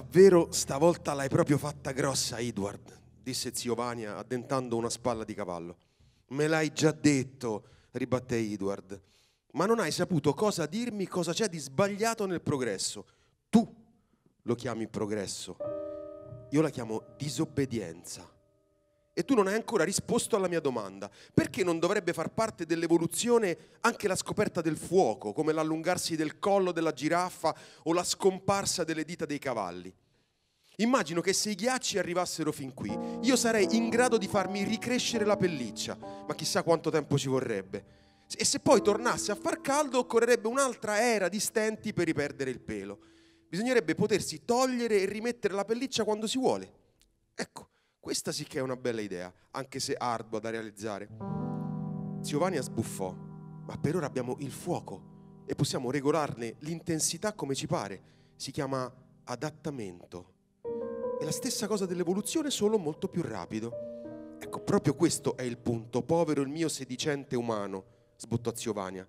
Davvero stavolta l'hai proprio fatta grossa, Edward, disse zio Vania addentando una spalla di cavallo. Me l'hai già detto, ribatté Edward, ma non hai saputo cosa dirmi, cosa c'è di sbagliato nel progresso. Tu lo chiami progresso, io la chiamo disobbedienza. E tu non hai ancora risposto alla mia domanda. Perché non dovrebbe far parte dell'evoluzione anche la scoperta del fuoco, come l'allungarsi del collo della giraffa o la scomparsa delle dita dei cavalli? Immagino che se i ghiacci arrivassero fin qui, io sarei in grado di farmi ricrescere la pelliccia, ma chissà quanto tempo ci vorrebbe. E se poi tornasse a far caldo, occorrerebbe un'altra era di stenti per riperdere il pelo. Bisognerebbe potersi togliere e rimettere la pelliccia quando si vuole. Ecco, questa sì che è una bella idea, anche se ardua da realizzare. Giovanni sbuffò, ma per ora abbiamo il fuoco e possiamo regolarne l'intensità come ci pare. Si chiama adattamento. È la stessa cosa dell'evoluzione, solo molto più rapido. Ecco, proprio questo è il punto, povero il mio sedicente umano, sbottò Ziovania.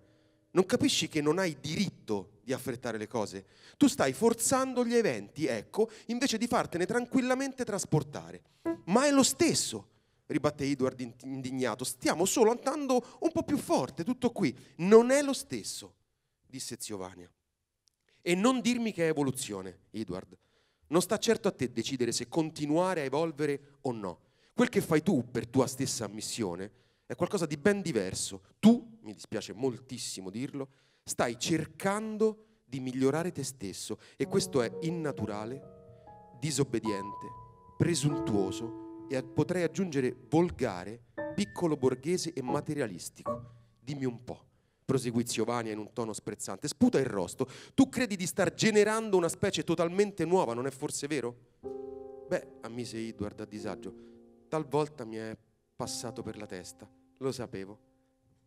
Non capisci che non hai diritto di affrettare le cose. Tu stai forzando gli eventi, ecco, invece di fartene tranquillamente trasportare. Ma è lo stesso, ribatte Edward indignato, stiamo solo andando un po' più forte, tutto qui. Non è lo stesso, disse Ziovania. E non dirmi che è evoluzione, Edward. Non sta certo a te decidere se continuare a evolvere o no. Quel che fai tu per tua stessa missione è qualcosa di ben diverso. Tu, mi dispiace moltissimo dirlo, Stai cercando di migliorare te stesso e questo è innaturale, disobbediente, presuntuoso e potrei aggiungere volgare, piccolo borghese e materialistico. Dimmi un po', proseguì Giovanni in un tono sprezzante, sputa il rosto, tu credi di star generando una specie totalmente nuova, non è forse vero? Beh, ammise Edward a disagio, talvolta mi è passato per la testa, lo sapevo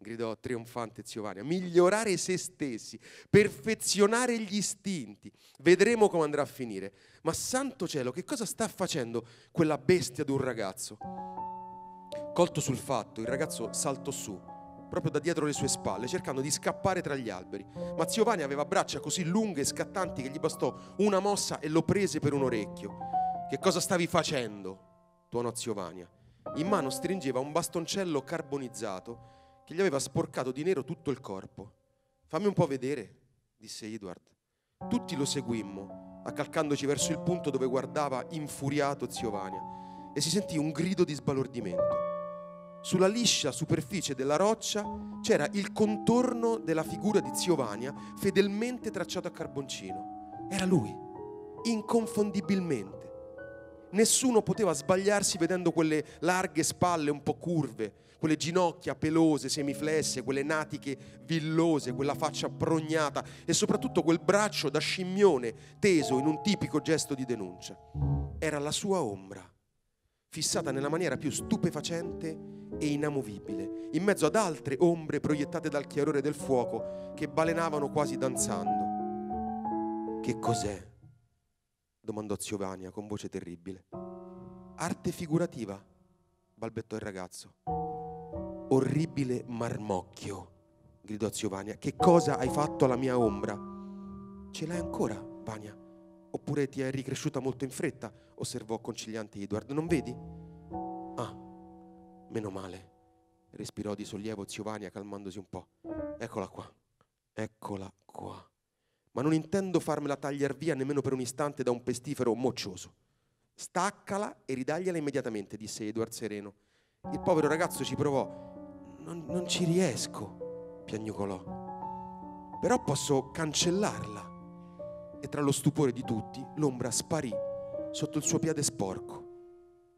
gridò trionfante zio Vania, migliorare se stessi, perfezionare gli istinti. Vedremo come andrà a finire. Ma santo cielo, che cosa sta facendo quella bestia di un ragazzo? Colto sul fatto, il ragazzo saltò su, proprio da dietro le sue spalle, cercando di scappare tra gli alberi. Ma zio Vania aveva braccia così lunghe e scattanti che gli bastò una mossa e lo prese per un orecchio. Che cosa stavi facendo? tuonò zio Vania. In mano stringeva un bastoncello carbonizzato che gli aveva sporcato di nero tutto il corpo. Fammi un po' vedere, disse Edward. Tutti lo seguimmo, accalcandoci verso il punto dove guardava infuriato zio Vania, e si sentì un grido di sbalordimento. Sulla liscia superficie della roccia c'era il contorno della figura di zio Vania fedelmente tracciato a carboncino. Era lui, inconfondibilmente. Nessuno poteva sbagliarsi vedendo quelle larghe spalle un po' curve, quelle ginocchia pelose, semiflesse, quelle natiche villose, quella faccia prognata e soprattutto quel braccio da scimmione teso in un tipico gesto di denuncia. Era la sua ombra, fissata nella maniera più stupefacente e inamovibile, in mezzo ad altre ombre proiettate dal chiarore del fuoco che balenavano quasi danzando. Che cos'è? domandò zio Vania con voce terribile. Arte figurativa, balbettò il ragazzo orribile marmocchio, gridò zio Vania, che cosa hai fatto alla mia ombra? Ce l'hai ancora, Vania? Oppure ti è ricresciuta molto in fretta? osservò conciliante Edward. Non vedi? Ah, meno male, respirò di sollievo zio Vania calmandosi un po'. Eccola qua, eccola qua. Ma non intendo farmela tagliar via nemmeno per un istante da un pestifero moccioso. Staccala e ridagliela immediatamente, disse Edward sereno. Il povero ragazzo ci provò non, non ci riesco, piagnucolò. Però posso cancellarla. E tra lo stupore di tutti, l'ombra sparì sotto il suo piede sporco.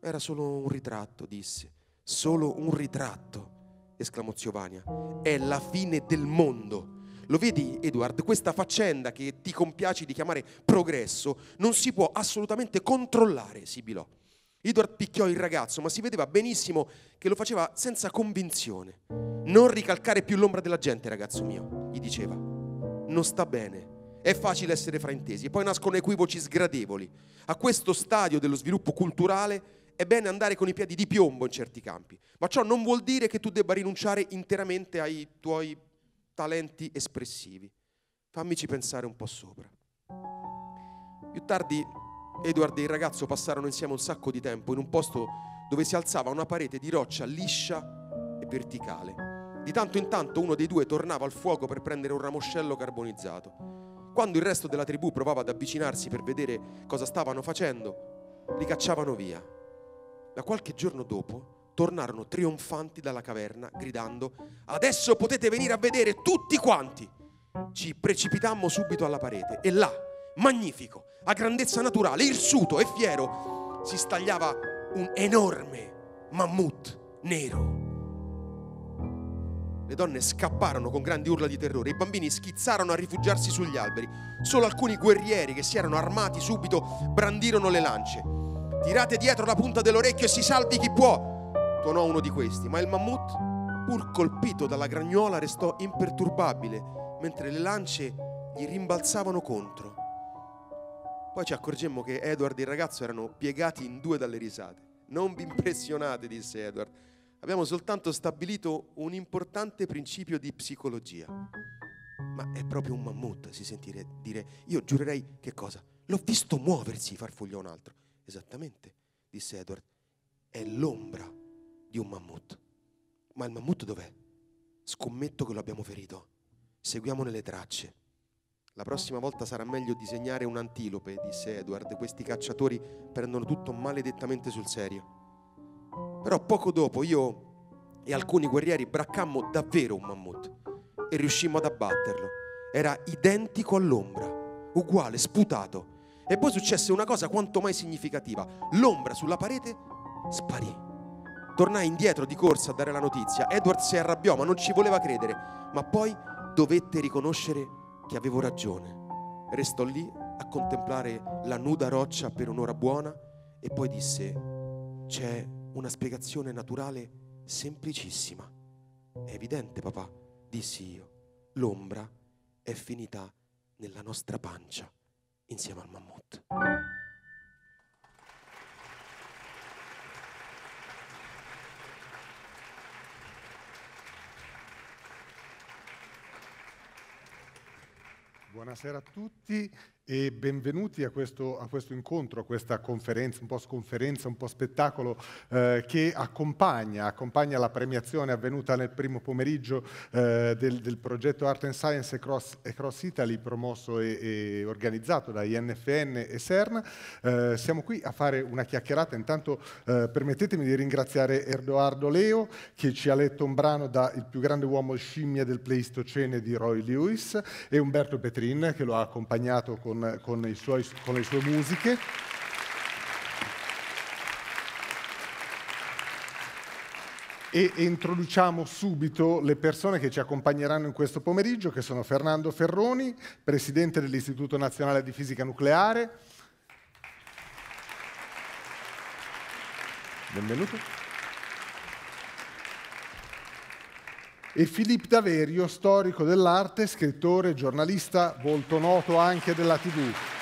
Era solo un ritratto, disse. Solo un ritratto, esclamò zio Vania. È la fine del mondo. Lo vedi, Edward, questa faccenda che ti compiaci di chiamare progresso non si può assolutamente controllare, sibilò. Edward picchiò il ragazzo, ma si vedeva benissimo che lo faceva senza convinzione. Non ricalcare più l'ombra della gente, ragazzo mio, gli diceva. Non sta bene. È facile essere fraintesi e poi nascono equivoci sgradevoli. A questo stadio dello sviluppo culturale è bene andare con i piedi di piombo in certi campi, ma ciò non vuol dire che tu debba rinunciare interamente ai tuoi talenti espressivi. Fammici pensare un po' sopra. Più tardi Edward e il ragazzo passarono insieme un sacco di tempo in un posto dove si alzava una parete di roccia liscia e verticale. Di tanto in tanto uno dei due tornava al fuoco per prendere un ramoscello carbonizzato. Quando il resto della tribù provava ad avvicinarsi per vedere cosa stavano facendo, li cacciavano via. Ma qualche giorno dopo tornarono trionfanti dalla caverna gridando Adesso potete venire a vedere tutti quanti! Ci precipitammo subito alla parete e là, magnifico, a grandezza naturale, irsuto e fiero, si stagliava un enorme mammut nero. Le donne scapparono con grandi urla di terrore, i bambini schizzarono a rifugiarsi sugli alberi. Solo alcuni guerrieri che si erano armati subito brandirono le lance. Tirate dietro la punta dell'orecchio e si salvi chi può, tuonò uno di questi, ma il mammut, pur colpito dalla gragnuola, restò imperturbabile, mentre le lance gli rimbalzavano contro. Poi ci accorgemmo che Edward e il ragazzo erano piegati in due dalle risate. Non vi impressionate, disse Edward. Abbiamo soltanto stabilito un importante principio di psicologia. Ma è proprio un mammut, si sentire dire. Io giurerei che cosa? L'ho visto muoversi, farfugliò un altro. Esattamente, disse Edward. È l'ombra di un mammut. Ma il mammut dov'è? Scommetto che lo abbiamo ferito. Seguiamo nelle tracce. La prossima volta sarà meglio disegnare un'antilope, disse Edward. Questi cacciatori prendono tutto maledettamente sul serio. Però poco dopo io e alcuni guerrieri braccammo davvero un mammut e riuscimmo ad abbatterlo. Era identico all'ombra, uguale, sputato. E poi successe una cosa quanto mai significativa. L'ombra sulla parete sparì. Tornai indietro di corsa a dare la notizia. Edward si arrabbiò, ma non ci voleva credere. Ma poi dovette riconoscere che avevo ragione. Restò lì a contemplare la nuda roccia per un'ora buona e poi disse, c'è una spiegazione naturale semplicissima. È evidente, papà, dissi io, l'ombra è finita nella nostra pancia insieme al mammut. Buonasera a tutti e benvenuti a questo, a questo, incontro, a questa conferenza, un po' sconferenza, un po' spettacolo eh, che accompagna, accompagna, la premiazione avvenuta nel primo pomeriggio eh, del, del, progetto Art and Science Across, Across Italy promosso e, e, organizzato da INFN e CERN. Eh, siamo qui a fare una chiacchierata, intanto eh, permettetemi di ringraziare Erdoardo Leo che ci ha letto un brano da Il più grande uomo scimmia del Pleistocene di Roy Lewis e Umberto Petrin che lo ha accompagnato con con, con, suoi, con le sue musiche. e introduciamo subito le persone che ci accompagneranno in questo pomeriggio, che sono Fernando Ferroni, Presidente dell'Istituto Nazionale di Fisica Nucleare. Benvenuto. e Filippo Daverio, storico dell'arte, scrittore, giornalista, molto noto anche della TV.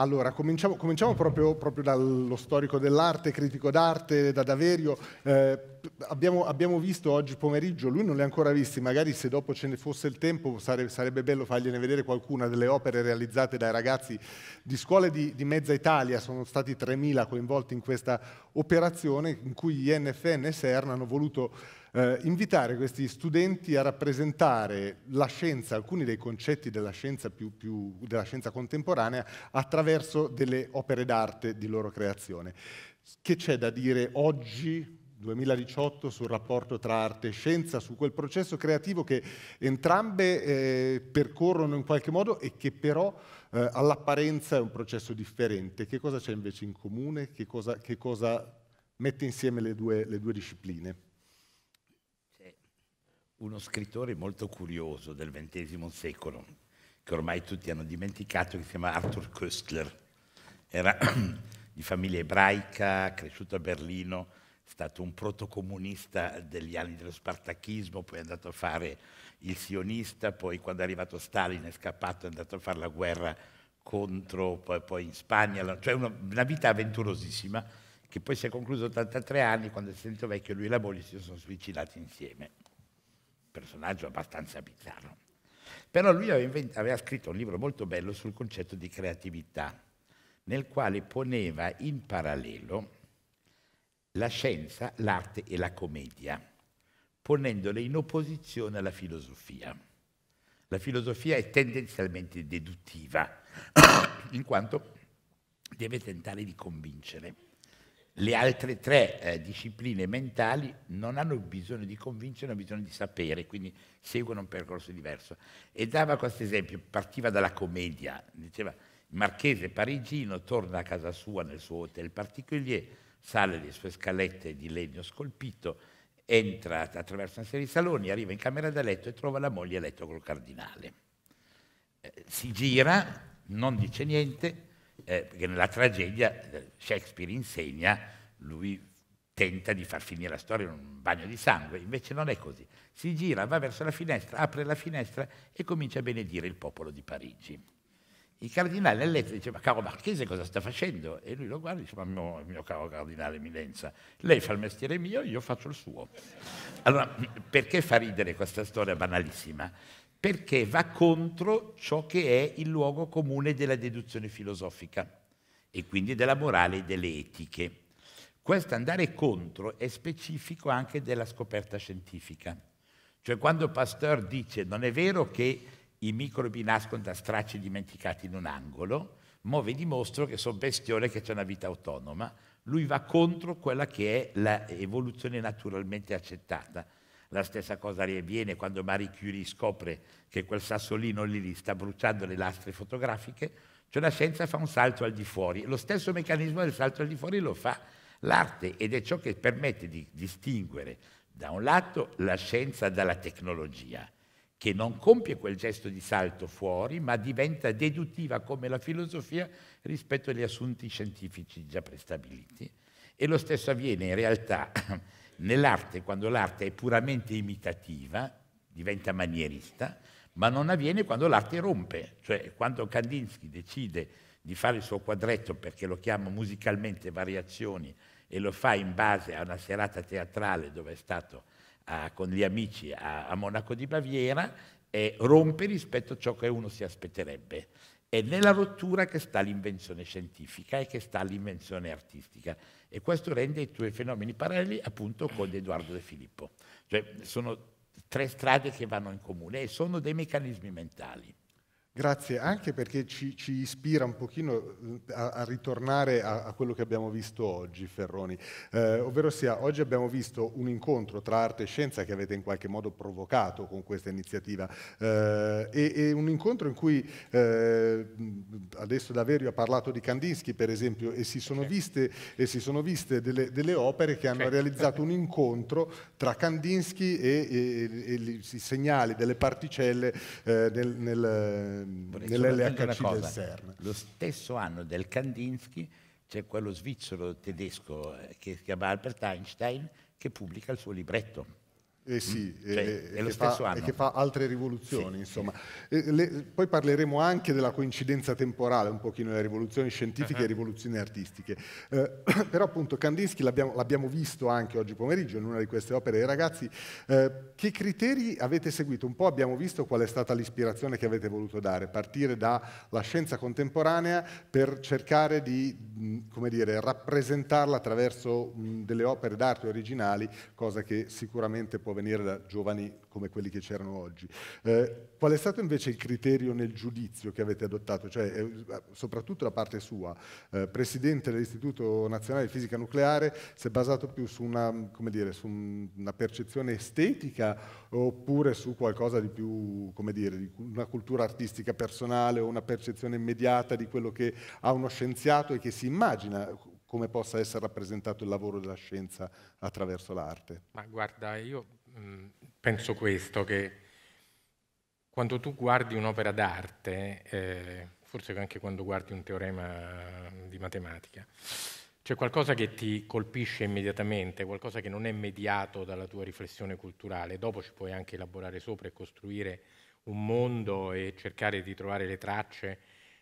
Allora, cominciamo, cominciamo proprio, proprio, dallo storico dell'arte, critico d'arte, da Daverio. Eh, abbiamo, abbiamo, visto oggi pomeriggio, lui non li ha ancora visti, magari se dopo ce ne fosse il tempo sarebbe, sarebbe bello fargliene vedere qualcuna delle opere realizzate dai ragazzi di scuole di, di mezza Italia, sono stati 3.000 coinvolti in questa operazione in cui INFN e CERN hanno voluto eh, invitare questi studenti a rappresentare la scienza, alcuni dei concetti della scienza, più, più, della scienza contemporanea attraverso delle opere d'arte di loro creazione. Che c'è da dire oggi 2018 sul rapporto tra arte e scienza, su quel processo creativo che entrambe eh, percorrono in qualche modo e che però eh, all'apparenza è un processo differente. Che cosa c'è invece in comune? Che cosa, che cosa mette insieme le due, le due discipline? uno scrittore molto curioso del XX secolo, che ormai tutti hanno dimenticato, che si chiama Arthur Köstler. Era di famiglia ebraica, cresciuto a Berlino, è stato un protocomunista degli anni dello spartachismo, poi è andato a fare il sionista, poi quando è arrivato Stalin è scappato, è andato a fare la guerra contro, poi, poi in Spagna, cioè una, una vita avventurosissima che poi si è conclusa 83 anni, quando è sentito vecchio lui e la moglie si sono suicidati insieme personaggio abbastanza bizzarro. Però lui aveva, aveva scritto un libro molto bello sul concetto di creatività, nel quale poneva in parallelo la scienza, l'arte e la commedia, ponendole in opposizione alla filosofia. La filosofia è tendenzialmente deduttiva, in quanto deve tentare di convincere le altre tre eh, discipline mentali non hanno bisogno di convincere, hanno bisogno di sapere, quindi seguono un percorso diverso. E dava questo esempio, partiva dalla commedia, diceva il marchese parigino torna a casa sua nel suo hotel particolare, sale le sue scalette di legno scolpito, entra attraverso una serie di saloni, arriva in camera da letto e trova la moglie a letto col cardinale. Eh, si gira, non dice niente, eh, perché nella tragedia eh, Shakespeare insegna, lui tenta di far finire la storia in un bagno di sangue, invece non è così. Si gira, va verso la finestra, apre la finestra e comincia a benedire il popolo di Parigi. Il cardinale a letto dice, ma caro Marchese cosa sta facendo? E lui lo guarda e dice, ma mio, mio caro cardinale Eminenza, lei fa il mestiere mio, io faccio il suo. Allora, perché fa ridere questa storia banalissima? perché va contro ciò che è il luogo comune della deduzione filosofica e quindi della morale e delle etiche. Questo andare contro è specifico anche della scoperta scientifica. Cioè quando Pasteur dice non è vero che i microbi nascono da stracci dimenticati in un angolo, mo vi dimostro che sono bestiole che c'è una vita autonoma, lui va contro quella che è l'evoluzione naturalmente accettata la stessa cosa riavviene quando Marie Curie scopre che quel sassolino lì sta bruciando le lastre fotografiche, cioè la scienza fa un salto al di fuori. Lo stesso meccanismo del salto al di fuori lo fa l'arte ed è ciò che permette di distinguere da un lato la scienza dalla tecnologia, che non compie quel gesto di salto fuori, ma diventa deduttiva come la filosofia rispetto agli assunti scientifici già prestabiliti. E lo stesso avviene in realtà nell'arte, quando l'arte è puramente imitativa, diventa manierista, ma non avviene quando l'arte rompe, cioè quando Kandinsky decide di fare il suo quadretto perché lo chiama musicalmente variazioni e lo fa in base a una serata teatrale dove è stato a, con gli amici a, a Monaco di Baviera, eh, rompe rispetto a ciò che uno si aspetterebbe. È nella rottura che sta l'invenzione scientifica e che sta l'invenzione artistica e questo rende i tuoi fenomeni paralleli appunto con Edoardo De Filippo. Cioè sono tre strade che vanno in comune e sono dei meccanismi mentali. Grazie, anche perché ci, ci, ispira un pochino eh, a, a ritornare a, a, quello che abbiamo visto oggi, Ferroni, eh, ovvero sia, oggi abbiamo visto un incontro tra arte e scienza che avete in qualche modo provocato con questa iniziativa eh, e, e, un incontro in cui eh, adesso Daverio ha parlato di Kandinsky, per esempio, e si sono viste, si sono viste delle, delle, opere che hanno realizzato un incontro tra Kandinsky e, e, e i segnali delle particelle eh, nel, nel nell'LHC del CERN. Lo stesso anno del Kandinsky c'è quello svizzero tedesco eh, che si chiama Albert Einstein che pubblica il suo libretto eh sì, mm? eh, cioè, eh, è lo stesso anno. E che fa altre rivoluzioni, sì, insomma. Sì. Eh, le, poi parleremo anche della coincidenza temporale, un pochino, le rivoluzioni scientifiche uh-huh. e rivoluzioni artistiche. Eh, però appunto Kandinsky l'abbiamo, l'abbiamo, visto anche oggi pomeriggio in una di queste opere. Ragazzi, eh, che criteri avete seguito? Un po' abbiamo visto qual è stata l'ispirazione che avete voluto dare, partire dalla scienza contemporanea per cercare di, come dire, rappresentarla attraverso delle opere d'arte originali, cosa che sicuramente può avere venire da giovani come quelli che c'erano oggi. Eh, qual è stato invece il criterio nel giudizio che avete adottato? Cioè, eh, soprattutto da parte sua, eh, presidente dell'Istituto Nazionale di Fisica Nucleare, si è basato più su una, dire, su una percezione estetica oppure su qualcosa di più, come dire, di una cultura artistica personale o una percezione immediata di quello che ha uno scienziato e che si immagina come possa essere rappresentato il lavoro della scienza attraverso l'arte? Ma guarda, io Mm, penso questo, che quando tu guardi un'opera d'arte, eh, forse anche quando guardi un teorema di matematica, c'è qualcosa che ti colpisce immediatamente, qualcosa che non è mediato dalla tua riflessione culturale, dopo ci puoi anche elaborare sopra e costruire un mondo e cercare di trovare le tracce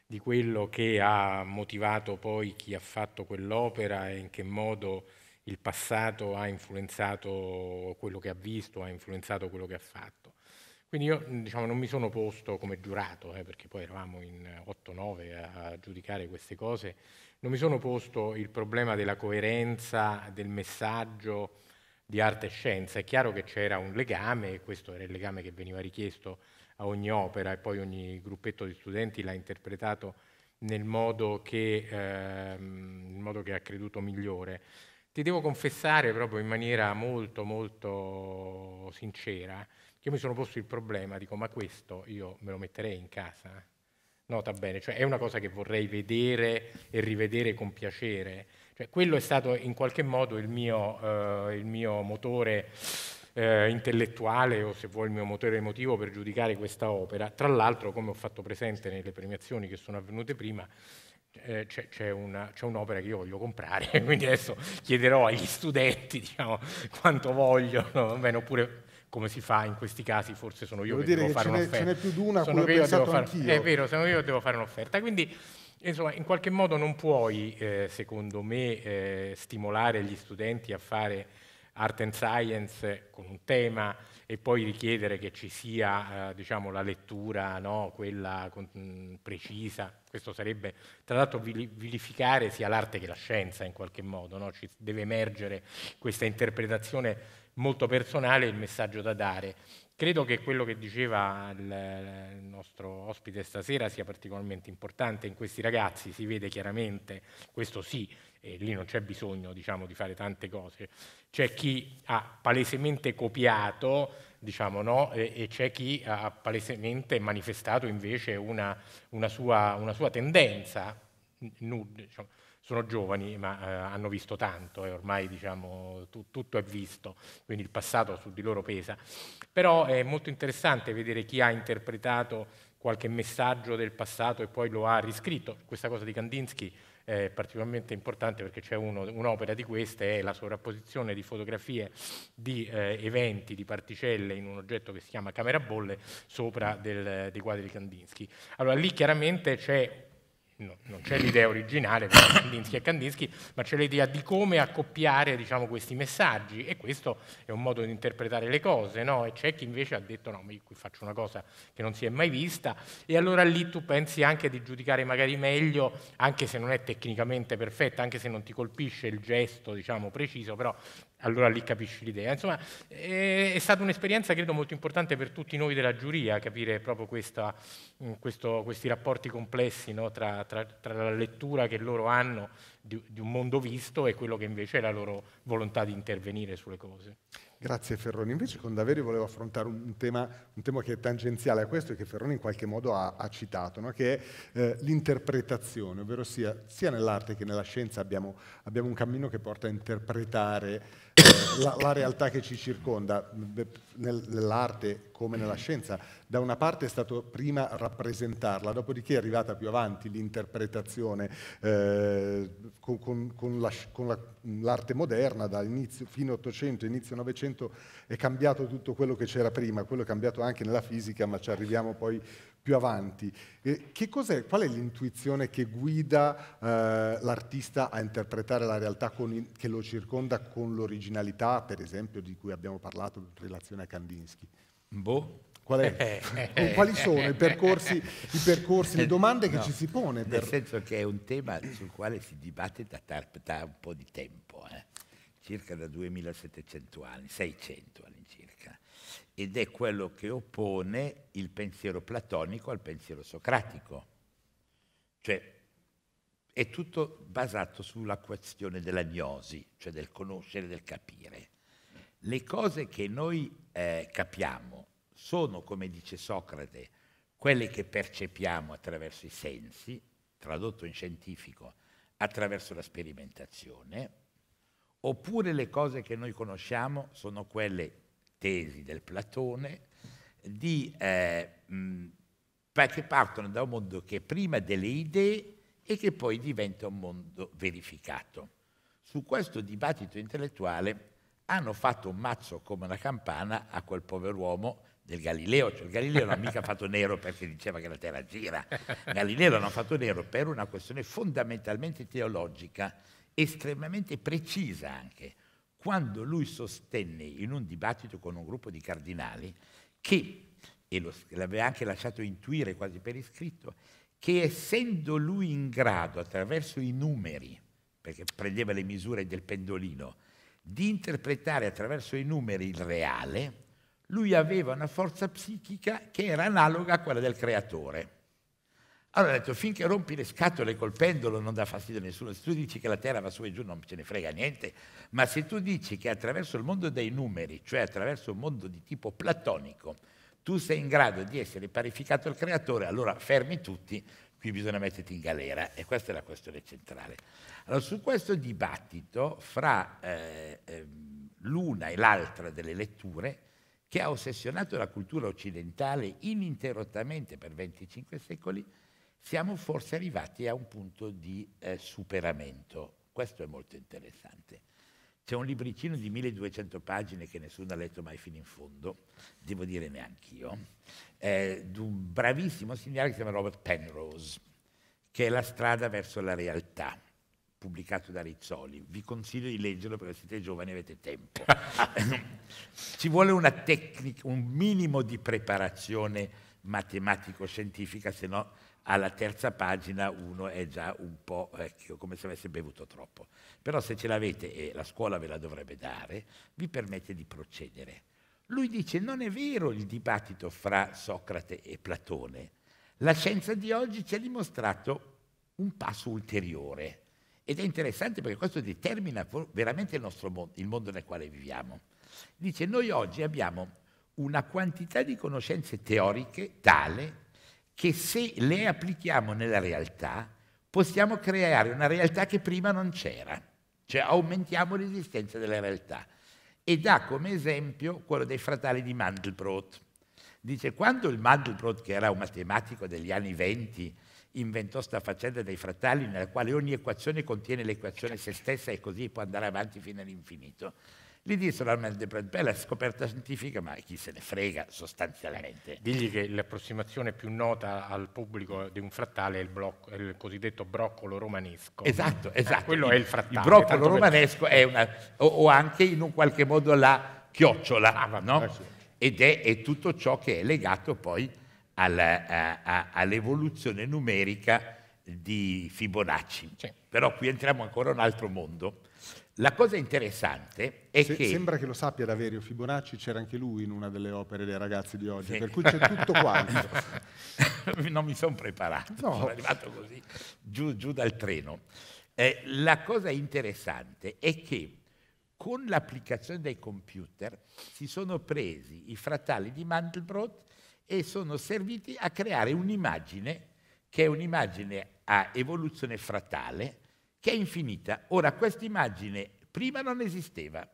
di quello che ha motivato poi chi ha fatto quell'opera e in che modo il passato ha influenzato quello che ha visto, ha influenzato quello che ha fatto. Quindi io diciamo, non mi sono posto come giurato, eh, perché poi eravamo in 8-9 a giudicare queste cose, non mi sono posto il problema della coerenza del messaggio di arte e scienza. È chiaro che c'era un legame, e questo era il legame che veniva richiesto a ogni opera e poi ogni gruppetto di studenti l'ha interpretato nel modo che, ehm, modo che ha creduto migliore. Ti devo confessare proprio in maniera molto, molto sincera che io mi sono posto il problema, dico ma questo io me lo metterei in casa? Nota bene, cioè è una cosa che vorrei vedere e rivedere con piacere. Cioè, quello è stato in qualche modo il mio, eh, il mio motore eh, intellettuale o se vuoi il mio motore emotivo per giudicare questa opera. Tra l'altro, come ho fatto presente nelle premiazioni che sono avvenute prima, eh, c'è, una, c'è, un'opera che io voglio comprare, quindi adesso chiederò agli studenti diciamo, quanto vogliono, bene, oppure come si fa in questi casi, forse sono io devo che devo fare ce un'offerta. Ce n'è più di una sono cui ho pensato far... anch'io. È vero, sono io che devo fare un'offerta. Quindi, insomma, in qualche modo non puoi, eh, secondo me, eh, stimolare gli studenti a fare art and science con un tema e poi richiedere che ci sia eh, diciamo, la lettura, no, quella con, mm, precisa, questo sarebbe tra l'altro vilificare sia l'arte che la scienza in qualche modo, no? ci deve emergere questa interpretazione molto personale e il messaggio da dare. Credo che quello che diceva il nostro ospite stasera sia particolarmente importante, in questi ragazzi si vede chiaramente, questo sì, e lì non c'è bisogno diciamo, di fare tante cose, c'è chi ha palesemente copiato diciamo, no? e, e c'è chi ha palesemente manifestato invece una, una, sua, una sua, tendenza. Nude, diciamo. Sono giovani ma eh, hanno visto tanto e ormai diciamo, tu, tutto è visto, quindi il passato su di loro pesa. Però è molto interessante vedere chi ha interpretato qualche messaggio del passato e poi lo ha riscritto. Questa cosa di Kandinsky eh, particolarmente importante perché c'è un'opera di queste, è la sovrapposizione di fotografie di eh, eventi, di particelle in un oggetto che si chiama camera bolle sopra del, dei quadri di Kandinsky. Allora lì chiaramente c'è no, non c'è l'idea originale di Kandinsky e Kandinsky, ma c'è l'idea di come accoppiare diciamo, questi messaggi e questo è un modo di interpretare le cose, no? E c'è chi invece ha detto no, ma io qui faccio una cosa che non si è mai vista e allora lì tu pensi anche di giudicare magari meglio, anche se non è tecnicamente perfetta, anche se non ti colpisce il gesto diciamo, preciso, però allora lì capisci l'idea. Insomma, è, è stata un'esperienza credo molto importante per tutti noi della giuria, capire proprio questa, mm, questo, questi rapporti complessi no? tra, tra, tra, la lettura che loro hanno di, di, un mondo visto e quello che invece è la loro volontà di intervenire sulle cose. Grazie Ferroni. Invece con Daveri volevo affrontare un tema, un tema che è tangenziale a questo e che Ferroni in qualche modo ha, ha citato, no? che è eh, l'interpretazione, ovvero sia, sia nell'arte che nella scienza abbiamo, abbiamo un cammino che porta a interpretare la, la realtà che ci circonda, nel, nell'arte come nella scienza. Da una parte è stato prima rappresentarla, dopodiché è arrivata più avanti l'interpretazione eh, con, con, con, la, con la, l'arte moderna, da inizio, fino 800, inizio 900 è cambiato tutto quello che c'era prima, quello è cambiato anche nella fisica, ma ci arriviamo poi più avanti. Eh, cos'è, qual è l'intuizione che guida eh, l'artista a interpretare la realtà con in, che lo circonda con l'originalità, per esempio, di cui abbiamo parlato in relazione a Kandinsky? Boh. Qual è? Quali sono i percorsi, i percorsi, le domande che no, ci si pone? Per... Nel senso che è un tema sul quale si dibatte da, da un po' di tempo, eh? circa da 2700 anni, 600 all'incirca ed è quello che oppone il pensiero platonico al pensiero socratico. Cioè è tutto basato sulla questione della gnosi, cioè del conoscere, del capire. Le cose che noi eh, capiamo sono, come dice Socrate, quelle che percepiamo attraverso i sensi, tradotto in scientifico, attraverso la sperimentazione, oppure le cose che noi conosciamo sono quelle tesi del Platone, di, eh, che partono da un mondo che è prima delle idee e che poi diventa un mondo verificato. Su questo dibattito intellettuale hanno fatto un mazzo come una campana a quel pover'uomo del Galileo, cioè il Galileo non ha mica fatto nero perché diceva che la Terra gira, il Galileo l'hanno fatto nero per una questione fondamentalmente teologica, estremamente precisa anche, quando lui sostenne in un dibattito con un gruppo di cardinali che, e lo, l'aveva anche lasciato intuire quasi per iscritto, che essendo lui in grado, attraverso i numeri, perché prendeva le misure del pendolino, di interpretare attraverso i numeri il reale, lui aveva una forza psichica che era analoga a quella del creatore. Allora ha detto, finché rompi le scatole col pendolo non dà fastidio a nessuno, se tu dici che la Terra va su e giù non ce ne frega niente, ma se tu dici che attraverso il mondo dei numeri, cioè attraverso un mondo di tipo platonico, tu sei in grado di essere parificato al creatore, allora fermi tutti, qui bisogna metterti in galera e questa è la questione centrale. Allora su questo dibattito fra eh, ehm, l'una e l'altra delle letture, che ha ossessionato la cultura occidentale ininterrottamente per 25 secoli, siamo forse arrivati a un punto di eh, superamento. Questo è molto interessante. C'è un libricino di 1200 pagine che nessuno ha letto mai fino in fondo, devo dire neanch'io, eh, di un bravissimo signore che si chiama Robert Penrose, che è La strada verso la realtà pubblicato da Rizzoli. Vi consiglio di leggerlo perché siete giovani e avete tempo. Ci vuole una tecnica, un minimo di preparazione matematico-scientifica, se no alla terza pagina uno è già un po' vecchio, come se avesse bevuto troppo. Però se ce l'avete e la scuola ve la dovrebbe dare, vi permette di procedere. Lui dice non è vero il dibattito fra Socrate e Platone. La scienza di oggi ci ha dimostrato un passo ulteriore ed è interessante perché questo determina veramente il, nostro mondo, il mondo nel quale viviamo. Dice noi oggi abbiamo una quantità di conoscenze teoriche tale che se le applichiamo nella realtà possiamo creare una realtà che prima non c'era, cioè aumentiamo l'esistenza della realtà. E dà come esempio quello dei fratelli di Mandelbrot. Dice, quando il Mandelbrot, che era un matematico degli anni venti, inventò questa faccenda dei fratelli nella quale ogni equazione contiene l'equazione se stessa e così può andare avanti fino all'infinito, gli dissero al Meldepred, beh, la scoperta scientifica, ma chi se ne frega sostanzialmente. Eh, digli che l'approssimazione più nota al pubblico di un frattale è il, blocco, il cosiddetto broccolo romanesco. Esatto, eh, esatto. Eh, quello il, è il frattale. Il broccolo romanesco per... è una, o, o, anche in un qualche modo la chiocciola, ah, no? eh, sì. Ed è, è, tutto ciò che è legato poi all'evoluzione numerica di Fibonacci. Sì. Però qui entriamo ancora in un altro mondo la cosa interessante è Se, che... Sembra che lo sappia Daverio Fibonacci, c'era anche lui in una delle opere dei ragazzi di oggi, sì. per cui c'è tutto quanto. non mi sono preparato, no. sono arrivato così, giù, giù dal treno. Eh, la cosa interessante è che con l'applicazione dei computer si sono presi i fratelli di Mandelbrot e sono serviti a creare un'immagine che è un'immagine a evoluzione fratale, che è infinita. Ora, questa immagine prima non esisteva,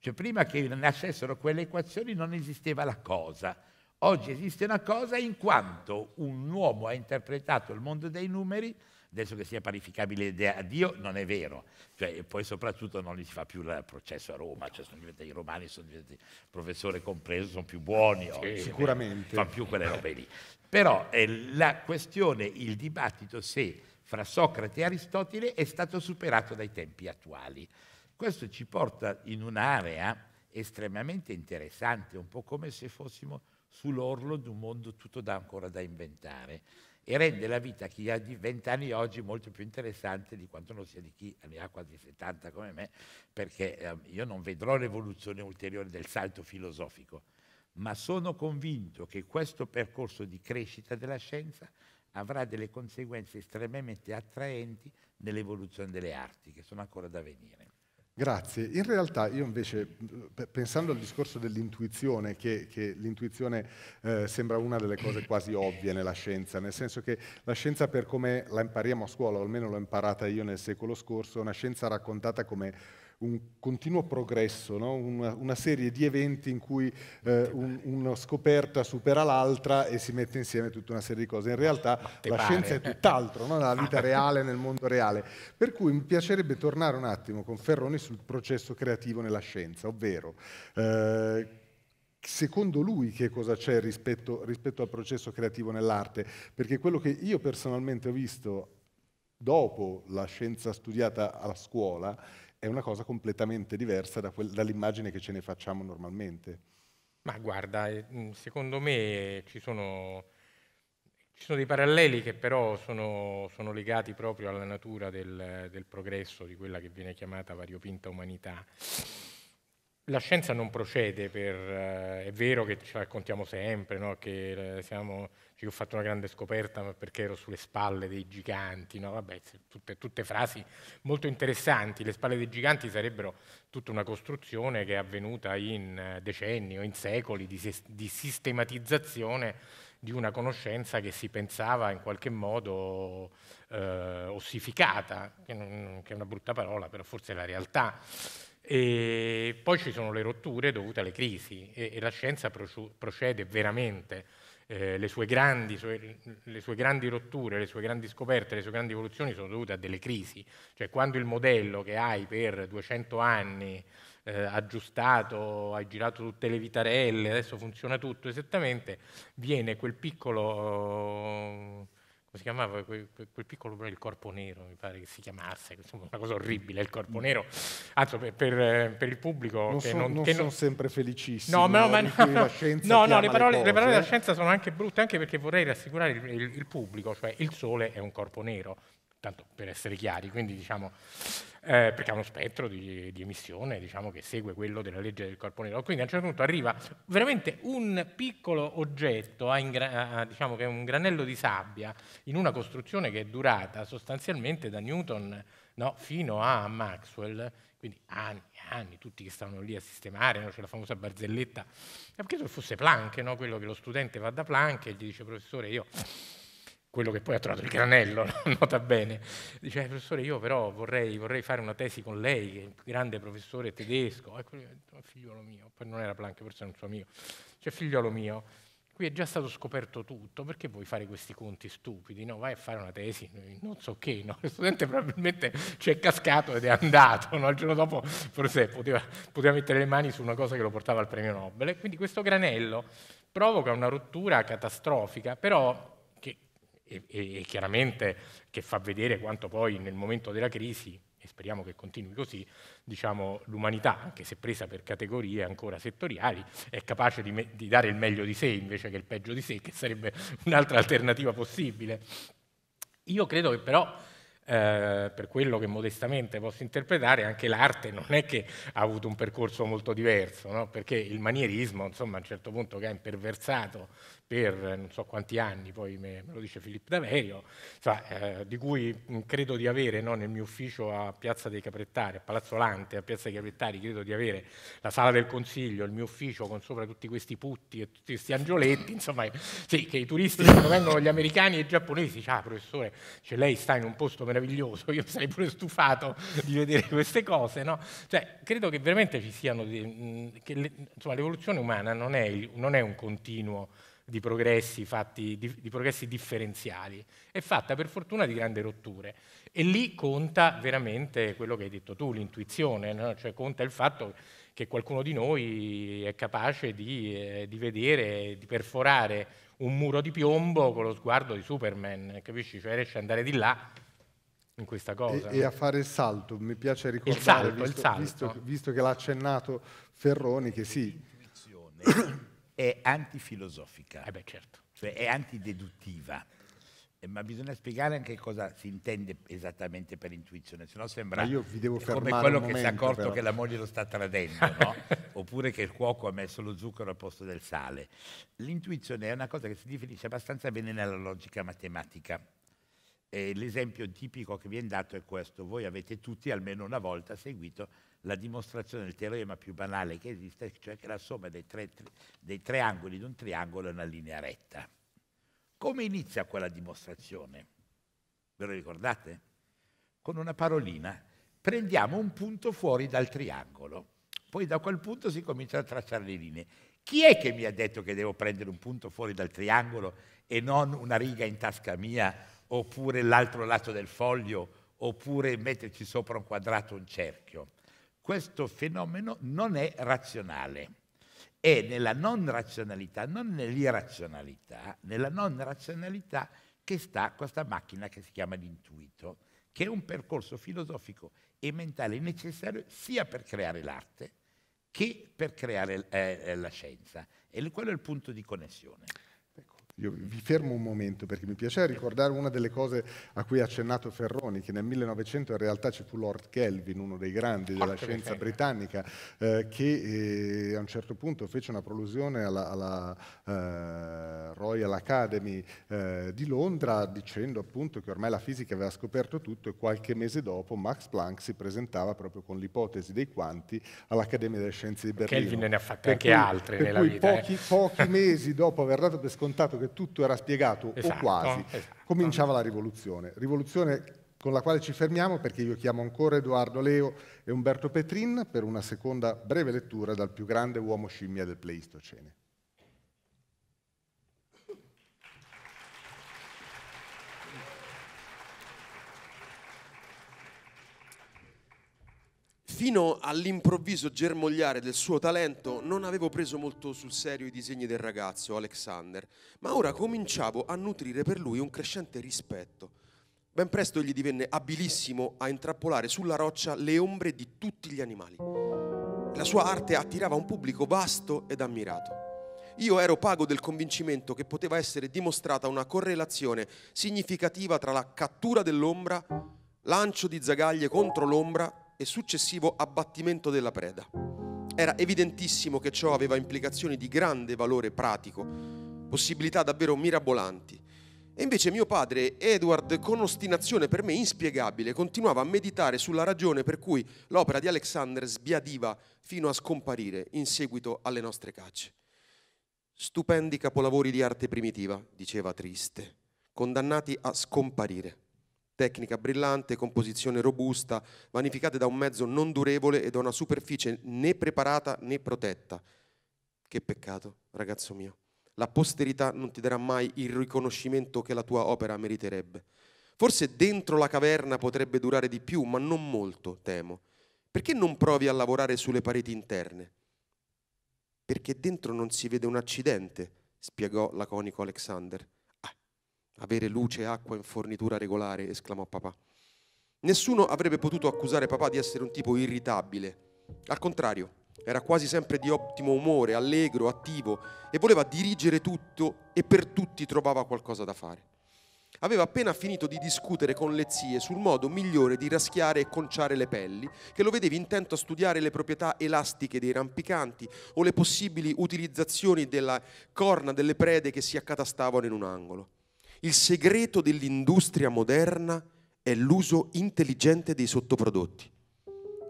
cioè prima che nascessero quelle equazioni non esisteva la cosa. Oggi esiste una cosa in quanto un uomo ha interpretato il mondo dei numeri, adesso che sia parificabile a Dio non è vero, cioè, poi soprattutto non gli si fa più il processo a Roma, cioè i romani sono diventati, professore compreso, sono più buoni oggi, sicuramente, fanno più quelle robe lì. Però eh, la questione, il dibattito se fra Socrate e Aristotele è stato superato dai tempi attuali. Questo ci porta in un'area estremamente interessante, un po' come se fossimo sull'orlo di un mondo tutto da ancora da inventare e rende la vita a chi ha di vent'anni oggi molto più interessante di quanto non sia di chi ne ha quasi 70 come me, perché ehm, io non vedrò l'evoluzione ulteriore del salto filosofico, ma sono convinto che questo percorso di crescita della scienza avrà delle conseguenze estremamente attraenti nell'evoluzione delle arti, che sono ancora da venire. Grazie. In realtà io invece, pensando al discorso dell'intuizione, che, che l'intuizione eh, sembra una delle cose quasi ovvie nella scienza, nel senso che la scienza per come la impariamo a scuola, o almeno l'ho imparata io nel secolo scorso, è una scienza raccontata come un continuo progresso, no? una, una, serie di eventi in cui eh, un, una scoperta supera l'altra e si mette insieme tutta una serie di cose. In realtà la pare. scienza è tutt'altro, no? la vita reale nel mondo reale. Per cui mi piacerebbe tornare un attimo con Ferroni sul processo creativo nella scienza, ovvero... Eh, secondo lui che cosa c'è rispetto, rispetto al processo creativo nell'arte, perché quello che io personalmente ho visto dopo la scienza studiata alla scuola è una cosa completamente diversa da dall'immagine che ce ne facciamo normalmente. Ma guarda, eh, secondo me ci sono, ci sono dei paralleli che però sono, sono legati proprio alla natura del, del progresso, di quella che viene chiamata variopinta umanità la scienza non procede per... Eh, è vero che ce la raccontiamo sempre, no? che eh, siamo, cioè, ho fatto una grande scoperta perché ero sulle spalle dei giganti, no? Vabbè, tutte, tutte, frasi molto interessanti. Le spalle dei giganti sarebbero tutta una costruzione che è avvenuta in eh, decenni o in secoli di, di sistematizzazione di una conoscenza che si pensava in qualche modo eh, ossificata, che, non, che è una brutta parola, però forse è la realtà. E poi ci sono le rotture dovute alle crisi e, e la scienza procede veramente. Eh, le, sue grandi, sue, le, sue grandi, rotture, le sue grandi scoperte, le sue grandi evoluzioni sono dovute a delle crisi. Cioè quando il modello che hai per 200 anni eh, aggiustato, hai girato tutte le vitarelle, adesso funziona tutto esattamente, viene quel piccolo si chiamava quel, quel piccolo brano, il corpo nero, mi pare che si chiamasse, insomma una cosa orribile il corpo nero, anzi per, per, per il pubblico non che son, non, non che sono sempre felicissimo, no, ma, no, ma no, no, no, no le, parole, le, parole, della scienza sono anche brutte, anche perché vorrei rassicurare il, il, il pubblico, cioè il Sole è un corpo nero, tanto per essere chiari, quindi diciamo, eh, perché ha uno spettro di, di emissione diciamo, che segue quello della legge del corpo nero. Quindi a un certo punto arriva veramente un piccolo oggetto, a ingra- a, diciamo che è un granello di sabbia, in una costruzione che è durata sostanzialmente da Newton no, fino a Maxwell, quindi anni e anni, tutti che stavano lì a sistemare, no? c'è la famosa barzelletta, e perché se fosse Planck, no? quello che lo studente va da Planck e gli dice professore io quello che poi ha trovato il granello, nota bene, dice, eh, professore, io però vorrei, vorrei, fare una tesi con lei, che è un grande professore tedesco, e figliolo mio, poi non era Planck, forse era un suo amico, cioè figliolo mio, qui è già stato scoperto tutto, perché vuoi fare questi conti stupidi? No, vai a fare una tesi, non so che, no? lo studente probabilmente ci è cascato ed è andato, no? il giorno dopo forse poteva, poteva, mettere le mani su una cosa che lo portava al premio Nobel, quindi questo granello provoca una rottura catastrofica, però e, e, e chiaramente che fa vedere quanto poi nel momento della crisi e speriamo che continui così, diciamo, l'umanità, anche se presa per categorie ancora settoriali, è capace di, me- di, dare il meglio di sé invece che il peggio di sé, che sarebbe un'altra alternativa possibile. Io credo che però, eh, per quello che modestamente posso interpretare, anche l'arte non è che ha avuto un percorso molto diverso, no? perché il manierismo, insomma, a un certo punto che ha imperversato per non so quanti anni, poi me, me lo dice Filippo Daverio, cioè, eh, di cui mm, credo di avere no, nel mio ufficio a Piazza dei Caprettari, a Palazzo Lante, a Piazza dei Caprettari, credo di avere la sala del Consiglio, il mio ufficio con sopra tutti questi putti e tutti questi angioletti, insomma, sì, che i turisti quando vengono gli americani e i giapponesi, ah professore, cioè, lei sta in un posto meraviglioso, io sarei pure stufato di vedere queste cose, no? Cioè, credo che veramente ci siano, dei, mm, che le, insomma, l'evoluzione umana non è, non è un continuo di progressi, fatti, di, di progressi differenziali, è fatta per fortuna di grandi rotture. E lì conta veramente quello che hai detto tu, l'intuizione, no? cioè conta il fatto che qualcuno di noi è capace di, eh, di vedere, di perforare un muro di piombo con lo sguardo di Superman, capisci? Cioè riesce ad andare di là in questa cosa. E, e, a fare il salto, mi piace ricordare, il salto, visto, il salto. Visto, visto che l'ha accennato Ferroni, che sì è antifilosofica. Eh beh, certo. Cioè è antideduttiva. Eh, ma bisogna spiegare anche cosa si intende esattamente per intuizione, se no sembra io vi devo come quello momento, che si è accorto però. che la moglie lo sta tradendo, no? oppure che il cuoco ha messo lo zucchero al posto del sale. L'intuizione è una cosa che si definisce abbastanza bene nella logica matematica. Eh, l'esempio tipico che viene dato è questo, voi avete tutti almeno una volta seguito la dimostrazione del teorema più banale che esiste, cioè che la somma dei tre, dei tre angoli di un triangolo è una linea retta. Come inizia quella dimostrazione? Ve lo ricordate? Con una parolina. Prendiamo un punto fuori dal triangolo, poi da quel punto si cominciano a tracciare le linee. Chi è che mi ha detto che devo prendere un punto fuori dal triangolo e non una riga in tasca mia, oppure l'altro lato del foglio, oppure metterci sopra un quadrato, un cerchio? Questo fenomeno non è razionale. È nella non razionalità, non nell'irrazionalità, nella non razionalità che sta questa macchina che si chiama l'intuito, che è un percorso filosofico e mentale necessario sia per creare l'arte che per creare eh, la scienza. E quello è il punto di connessione. Io vi fermo un momento perché mi piaceva ricordare una delle cose a cui ha accennato Ferroni, che nel 1900 in realtà ci fu Lord Kelvin, uno dei grandi della Forte scienza britannica, eh, che eh, a un certo punto fece una prolusione alla, alla eh, Royal Academy eh, di Londra dicendo appunto che ormai la fisica aveva scoperto tutto e qualche mese dopo Max Planck si presentava proprio con l'ipotesi dei quanti all'Accademia delle Scienze di Berlino. Kelvin ne ha fatte anche altre nella vita. Eh. Pochi, pochi mesi dopo aver dato per scontato che che tutto era spiegato esatto, o quasi, esatto. cominciava la rivoluzione. Rivoluzione con la quale ci fermiamo perché io chiamo ancora Edoardo Leo e Umberto Petrin per una seconda breve lettura dal più grande uomo scimmia del Pleistocene. Fino all'improvviso germogliare del suo talento non avevo preso molto sul serio i disegni del ragazzo, Alexander, ma ora cominciavo a nutrire per lui un crescente rispetto. Ben presto egli divenne abilissimo a intrappolare sulla roccia le ombre di tutti gli animali. La sua arte attirava un pubblico vasto ed ammirato. Io ero pago del convincimento che poteva essere dimostrata una correlazione significativa tra la cattura dell'ombra, lancio di zagaglie contro l'ombra e successivo abbattimento della preda. Era evidentissimo che ciò aveva implicazioni di grande valore pratico, possibilità davvero mirabolanti. E invece mio padre, Edward, con ostinazione per me inspiegabile, continuava a meditare sulla ragione per cui l'opera di Alexander sbiadiva fino a scomparire in seguito alle nostre cacce. Stupendi capolavori di arte primitiva, diceva triste, condannati a scomparire. Tecnica brillante, composizione robusta, vanificate da un mezzo non durevole e da una superficie né preparata né protetta. Che peccato, ragazzo mio. La posterità non ti darà mai il riconoscimento che la tua opera meriterebbe. Forse dentro la caverna potrebbe durare di più, ma non molto, temo. Perché non provi a lavorare sulle pareti interne? Perché dentro non si vede un accidente, spiegò laconico Alexander avere luce e acqua in fornitura regolare, esclamò papà. Nessuno avrebbe potuto accusare papà di essere un tipo irritabile. Al contrario, era quasi sempre di ottimo umore, allegro, attivo e voleva dirigere tutto e per tutti trovava qualcosa da fare. Aveva appena finito di discutere con le zie sul modo migliore di raschiare e conciare le pelli, che lo vedevi intento a studiare le proprietà elastiche dei rampicanti o le possibili utilizzazioni della corna delle prede che si accatastavano in un angolo. Il segreto dell'industria moderna è l'uso intelligente dei sottoprodotti.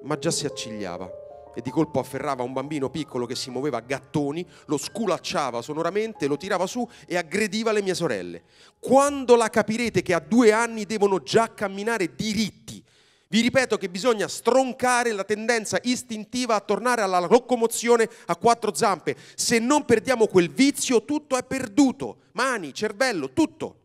Ma già si accigliava e di colpo afferrava un bambino piccolo che si muoveva a gattoni, lo sculacciava sonoramente, lo tirava su e aggrediva le mie sorelle. Quando la capirete che a due anni devono già camminare diritti, vi ripeto che bisogna stroncare la tendenza istintiva a tornare alla locomozione a quattro zampe. Se non perdiamo quel vizio, tutto è perduto. Mani, cervello, tutto.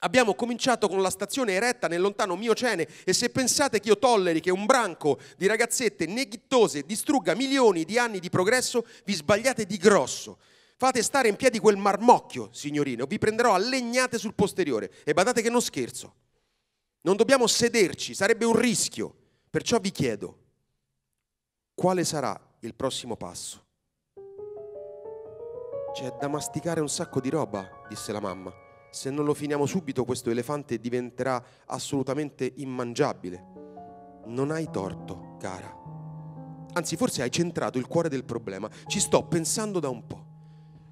Abbiamo cominciato con la stazione eretta nel lontano Miocene e se pensate che io tolleri che un branco di ragazzette neghittose distrugga milioni di anni di progresso, vi sbagliate di grosso. Fate stare in piedi quel marmocchio, signorino, vi prenderò a legnate sul posteriore e badate che non scherzo. Non dobbiamo sederci, sarebbe un rischio. Perciò vi chiedo, quale sarà il prossimo passo? C'è da masticare un sacco di roba, disse la mamma. Se non lo finiamo subito questo elefante diventerà assolutamente immangiabile. Non hai torto, cara. Anzi, forse hai centrato il cuore del problema. Ci sto pensando da un po'.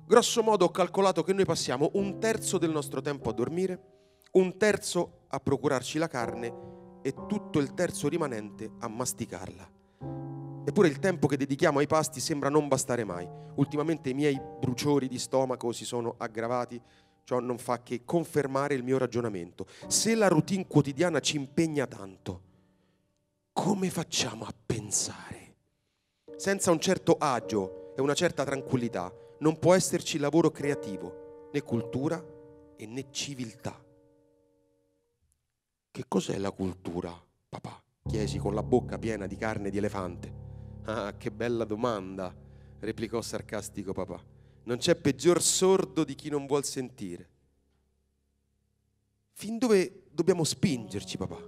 Grosso modo ho calcolato che noi passiamo un terzo del nostro tempo a dormire, un terzo a procurarci la carne e tutto il terzo rimanente a masticarla. Eppure il tempo che dedichiamo ai pasti sembra non bastare mai. Ultimamente i miei bruciori di stomaco si sono aggravati, ciò non fa che confermare il mio ragionamento. Se la routine quotidiana ci impegna tanto, come facciamo a pensare? Senza un certo agio e una certa tranquillità non può esserci lavoro creativo, né cultura e né civiltà. Che cos'è la cultura, papà? chiesi con la bocca piena di carne di elefante. Ah, che bella domanda, replicò sarcastico papà. Non c'è peggior sordo di chi non vuol sentire. Fin dove dobbiamo spingerci, papà?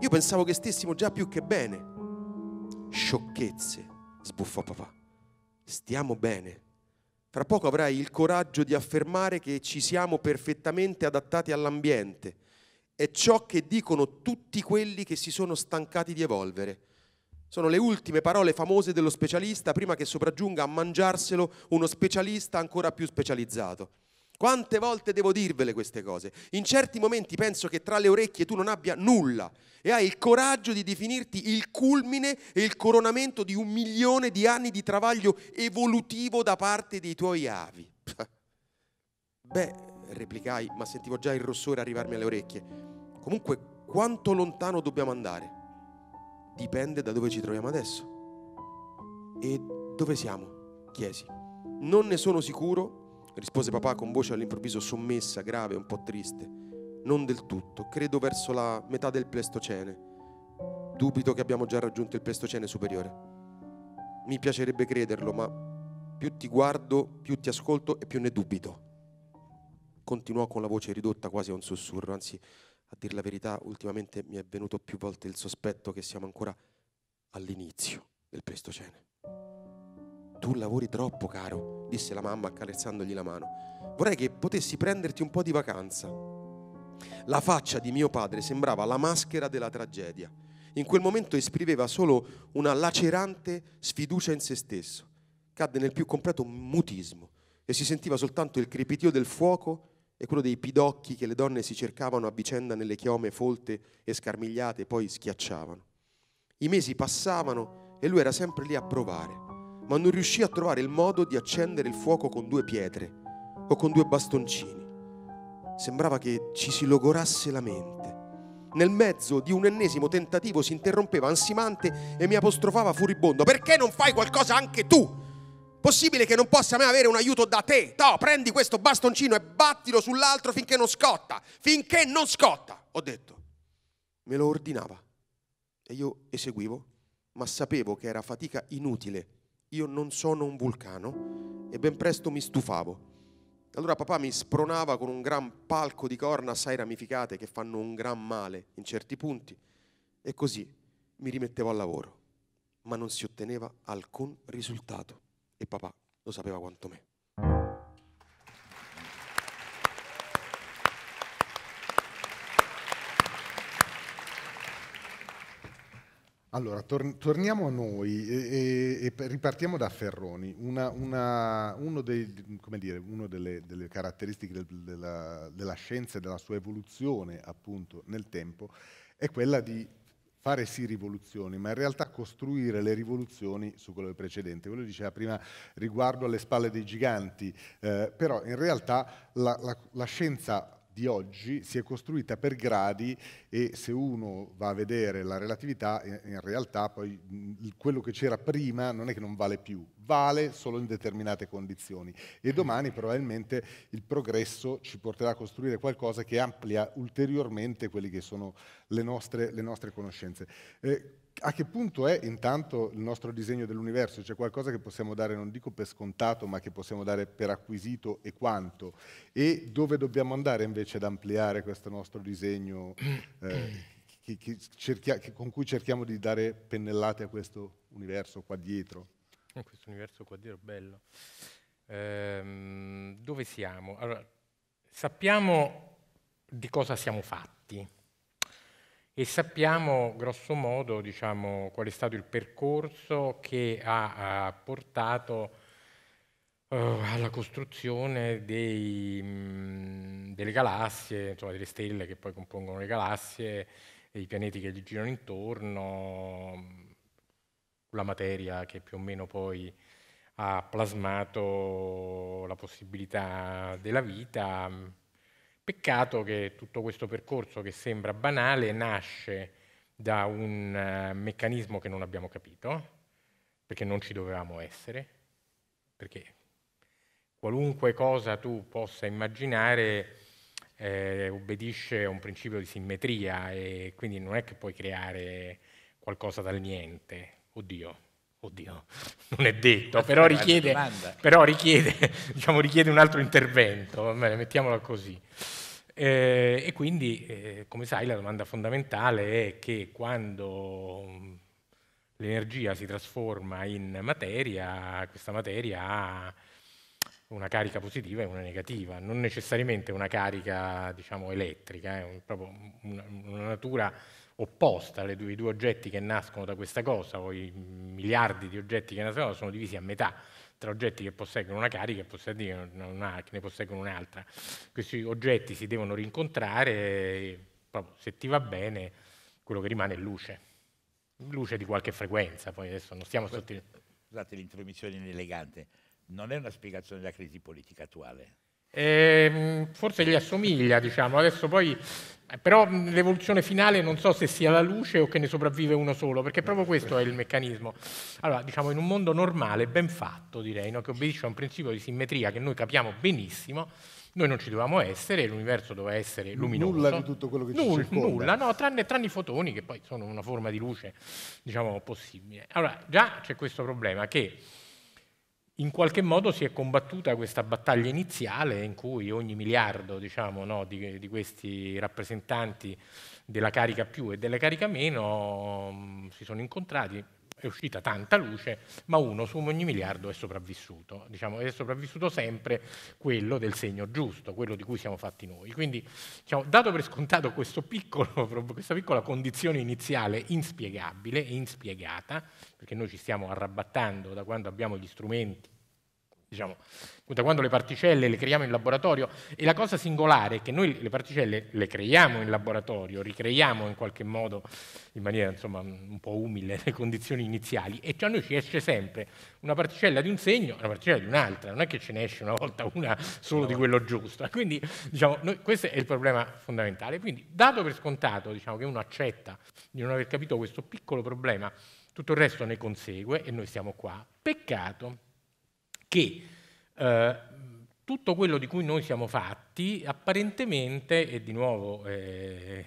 Io pensavo che stessimo già più che bene. Sciocchezze, sbuffò papà. Stiamo bene. Fra poco avrai il coraggio di affermare che ci siamo perfettamente adattati all'ambiente è ciò che dicono tutti quelli che si sono stancati di evolvere. Sono le ultime parole famose dello specialista prima che sopraggiunga a mangiarselo uno specialista ancora più specializzato. Quante volte devo dirvele queste cose? In certi momenti penso che tra le orecchie tu non abbia nulla e hai il coraggio di definirti il culmine e il coronamento di un milione di anni di travaglio evolutivo da parte dei tuoi avi. Beh, replicai, ma sentivo già il rossore arrivarmi alle orecchie. Comunque, quanto lontano dobbiamo andare? Dipende da dove ci troviamo adesso. E dove siamo? chiesi. Non ne sono sicuro, rispose papà con voce all'improvviso sommessa, grave, un po' triste. Non del tutto, credo verso la metà del Pleistocene. Dubito che abbiamo già raggiunto il Pleistocene superiore. Mi piacerebbe crederlo, ma più ti guardo, più ti ascolto e più ne dubito continuò con la voce ridotta quasi a un sussurro, anzi, a dir la verità, ultimamente mi è venuto più volte il sospetto che siamo ancora all'inizio del Pleistocene. Tu lavori troppo, caro, disse la mamma accarezzandogli la mano. Vorrei che potessi prenderti un po' di vacanza. La faccia di mio padre sembrava la maschera della tragedia. In quel momento esprimeva solo una lacerante sfiducia in se stesso. Cadde nel più completo mutismo e si sentiva soltanto il crepitio del fuoco e quello dei pidocchi che le donne si cercavano a vicenda nelle chiome folte e scarmigliate e poi schiacciavano. I mesi passavano e lui era sempre lì a provare, ma non riuscì a trovare il modo di accendere il fuoco con due pietre o con due bastoncini. Sembrava che ci si logorasse la mente. Nel mezzo di un ennesimo tentativo si interrompeva ansimante e mi apostrofava furibondo. Perché non fai qualcosa anche tu? Possibile che non possa mai avere un aiuto da te? No, prendi questo bastoncino e battilo sull'altro finché non scotta. Finché non scotta, ho detto. Me lo ordinava e io eseguivo, ma sapevo che era fatica inutile. Io non sono un vulcano e ben presto mi stufavo. Allora papà mi spronava con un gran palco di corna assai ramificate che fanno un gran male in certi punti e così mi rimettevo al lavoro, ma non si otteneva alcun risultato e papà lo sapeva quanto me. Allora, tor- torniamo a noi e, e, e ripartiamo da Ferroni. Una, una, uno dei, dire, uno delle, delle, caratteristiche del, della, della, scienza e della sua evoluzione appunto nel tempo è quella di fare sì rivoluzioni, ma in realtà costruire le rivoluzioni su quello precedente. Quello diceva prima riguardo alle spalle dei giganti, eh, però in realtà la, la, la scienza di oggi si è costruita per gradi e se uno va a vedere la relatività, eh, in realtà poi mm, quello che c'era prima non è che non vale più, vale solo in determinate condizioni e domani probabilmente il progresso ci porterà a costruire qualcosa che amplia ulteriormente quelle che sono le nostre, le nostre conoscenze. Eh, a che punto è intanto il nostro disegno dell'universo? C'è qualcosa che possiamo dare, non dico per scontato, ma che possiamo dare per acquisito e quanto? E dove dobbiamo andare invece ad ampliare questo nostro disegno eh, che, che cerchia, che, con cui cerchiamo di dare pennellate a questo universo qua dietro? in questo universo qua dentro bello. Ehm, dove siamo? Allora, sappiamo di cosa siamo fatti e sappiamo grosso modo diciamo, qual è stato il percorso che ha, ha portato uh, alla costruzione dei, mh, delle galassie, insomma, delle stelle che poi compongono le galassie, dei pianeti che gli girano intorno, la materia che più o meno poi ha plasmato la possibilità della vita. Mm, peccato che tutto questo percorso che sembra banale nasce da un eh, meccanismo che non abbiamo capito, perché non ci dovevamo essere, perché qualunque cosa tu possa immaginare eh, obbedisce a un principio di simmetria e quindi non è che puoi creare qualcosa dal niente, oddio, oddio, non è detto, però richiede, però richiede, diciamo, richiede un altro intervento, mettiamola così. Eh, e quindi, eh, come sai, la domanda fondamentale è che quando mm, l'energia si trasforma in materia, questa materia ha una carica positiva e una negativa, non necessariamente una carica diciamo, elettrica, è un, proprio una, una natura opposta, le due, i due oggetti che nascono da questa cosa, o i miliardi di oggetti che nascono, sono divisi a metà tra oggetti che posseggono una carica e una, che ne posseggono un'altra. Questi oggetti si devono rincontrare e proprio, se ti va bene quello che rimane è luce, luce di qualche frequenza, poi adesso non stiamo sotto... Scusate l'intromissione inelegante, non è una spiegazione della crisi politica attuale e, ehm, forse gli assomiglia, diciamo, adesso poi eh, però l'evoluzione finale non so se sia la luce o che ne sopravvive uno solo, perché proprio eh, questo è il meccanismo. Allora, diciamo, in un mondo normale, ben fatto, direi, no? che obbedisce a un principio di simmetria che noi capiamo benissimo, noi non ci dovevamo essere, l'universo doveva essere luminoso. Nulla di tutto quello che ci Null, circonda. Nulla, no, tranne, tranne, i fotoni, che poi sono una forma di luce, diciamo, possibile. Allora, già c'è questo problema che in qualche modo si è combattuta questa battaglia iniziale in cui ogni miliardo diciamo, no, di, di, questi rappresentanti della carica più e della carica meno mm, si sono incontrati, è uscita tanta luce, ma uno su ogni miliardo è sopravvissuto. Diciamo, è sopravvissuto sempre quello del segno giusto, quello di cui siamo fatti noi. Quindi, diciamo, dato per scontato piccolo, questa piccola condizione iniziale inspiegabile e inspiegata, perché noi ci stiamo arrabattando da quando abbiamo gli strumenti diciamo, da quando le particelle le creiamo in laboratorio. E la cosa singolare è che noi le particelle le creiamo in laboratorio, ricreiamo in qualche modo, in maniera insomma, un po' umile, le condizioni iniziali, e cioè a noi ci esce sempre una particella di un segno e una particella di un'altra, non è che ce ne esce una volta una solo di quello giusto. Quindi diciamo, noi, questo è il problema fondamentale. Quindi dato per scontato diciamo, che uno accetta di non aver capito questo piccolo problema, tutto il resto ne consegue e noi siamo qua. Peccato che eh, tutto quello di cui noi siamo fatti apparentemente, e di nuovo eh,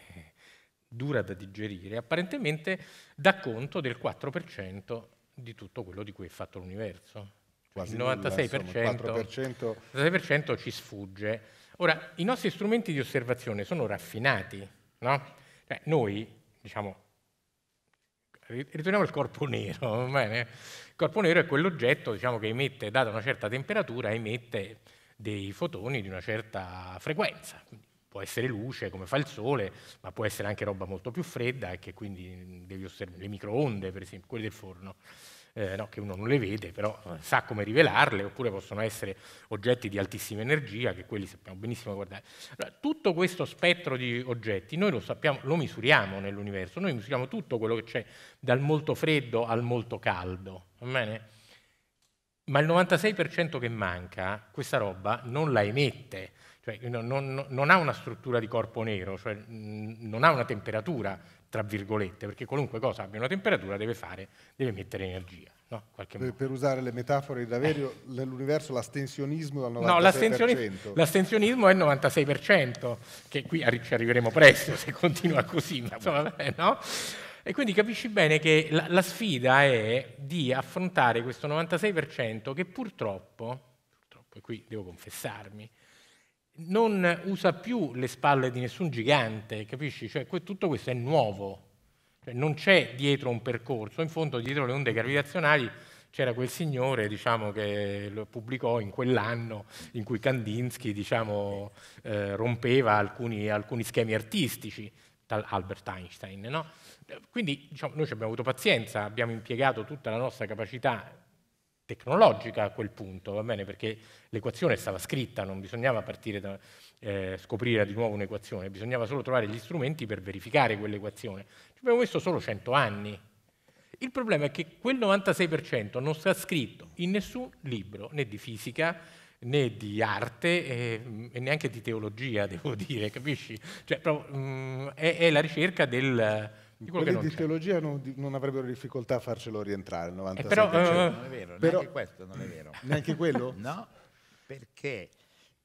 dura da digerire, apparentemente dà conto del 4% di tutto quello di cui è fatto l'universo. Quasi il 96%, 96 ci sfugge. Ora, i nostri strumenti di osservazione sono raffinati, no? Cioè, noi, diciamo, ritorniamo al corpo nero, bene? Il corpo nero è quell'oggetto diciamo, che emette, data una certa temperatura, emette dei fotoni di una certa frequenza. può essere luce, come fa il sole, ma può essere anche roba molto più fredda, che quindi mm, devi osservare, le microonde, per esempio, quelle del forno eh, no, che uno non le vede, però eh, sa come rivelarle, oppure possono essere oggetti di altissima energia, che quelli sappiamo benissimo guardare. Allora, tutto questo spettro di oggetti noi lo, sappiamo, lo misuriamo nell'universo, noi misuriamo tutto quello che c'è dal molto freddo al molto caldo, va bene? Ma il 96% che manca, questa roba non la emette, cioè non, non, non, ha una struttura di corpo nero, cioè non ha una temperatura, tra virgolette, perché qualunque cosa abbia una temperatura deve, fare, deve mettere energia. No? Per, per, usare le metafore di Daverio, eh. l'astensionismo è al 96%. No, l'astensionismo, l'astensionismo è il 96%, che qui ci arriveremo presto se continua così, ma insomma, no? E quindi capisci bene che la, la sfida è di affrontare questo 96% che purtroppo, purtroppo, e qui devo confessarmi, non usa più le spalle di nessun gigante, capisci? Cioè, tutto questo è nuovo, cioè, non c'è dietro un percorso, in fondo dietro le onde gravitazionali c'era quel signore diciamo, che lo pubblicò in quell'anno in cui Kandinsky diciamo, eh, rompeva alcuni, alcuni, schemi artistici, tal Albert Einstein. No? Quindi diciamo, noi ci abbiamo avuto pazienza, abbiamo impiegato tutta la nostra capacità tecnologica a quel punto, va bene? Perché l'equazione stava scritta, non bisognava partire da eh, scoprire di nuovo un'equazione, bisognava solo trovare gli strumenti per verificare quell'equazione. Ci abbiamo messo solo 100 anni. Il problema è che quel 96% non sta scritto in nessun libro, né di fisica, né di arte eh, e neanche di teologia, devo dire, capisci? Cioè, proprio, mh, mm, è, è la ricerca del di Quelli che non di teologia non, non, avrebbero difficoltà a farcelo rientrare. Eh però, uh, non è vero, però, neanche questo non è vero. Neanche quello? no, perché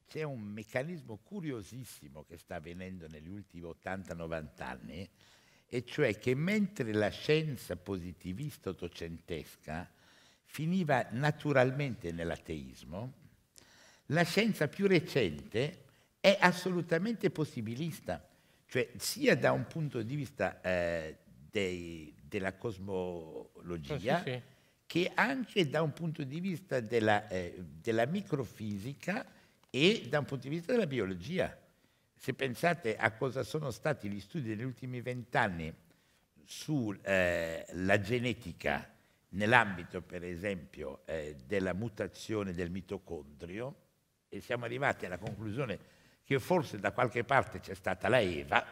c'è un meccanismo curiosissimo che sta avvenendo negli ultimi 80-90 anni, e cioè che mentre la scienza positivista ottocentesca finiva naturalmente nell'ateismo, la scienza più recente è assolutamente possibilista cioè, sia da un punto di vista eh, dei, della cosmologia, oh, sì, sì. che anche da un punto di vista della, eh, della microfisica e da un punto di vista della biologia. Se pensate a cosa sono stati gli studi degli ultimi vent'anni sulla eh, genetica, nell'ambito per esempio eh, della mutazione del mitocondrio e siamo arrivati alla conclusione che forse da qualche parte c'è stata la Eva,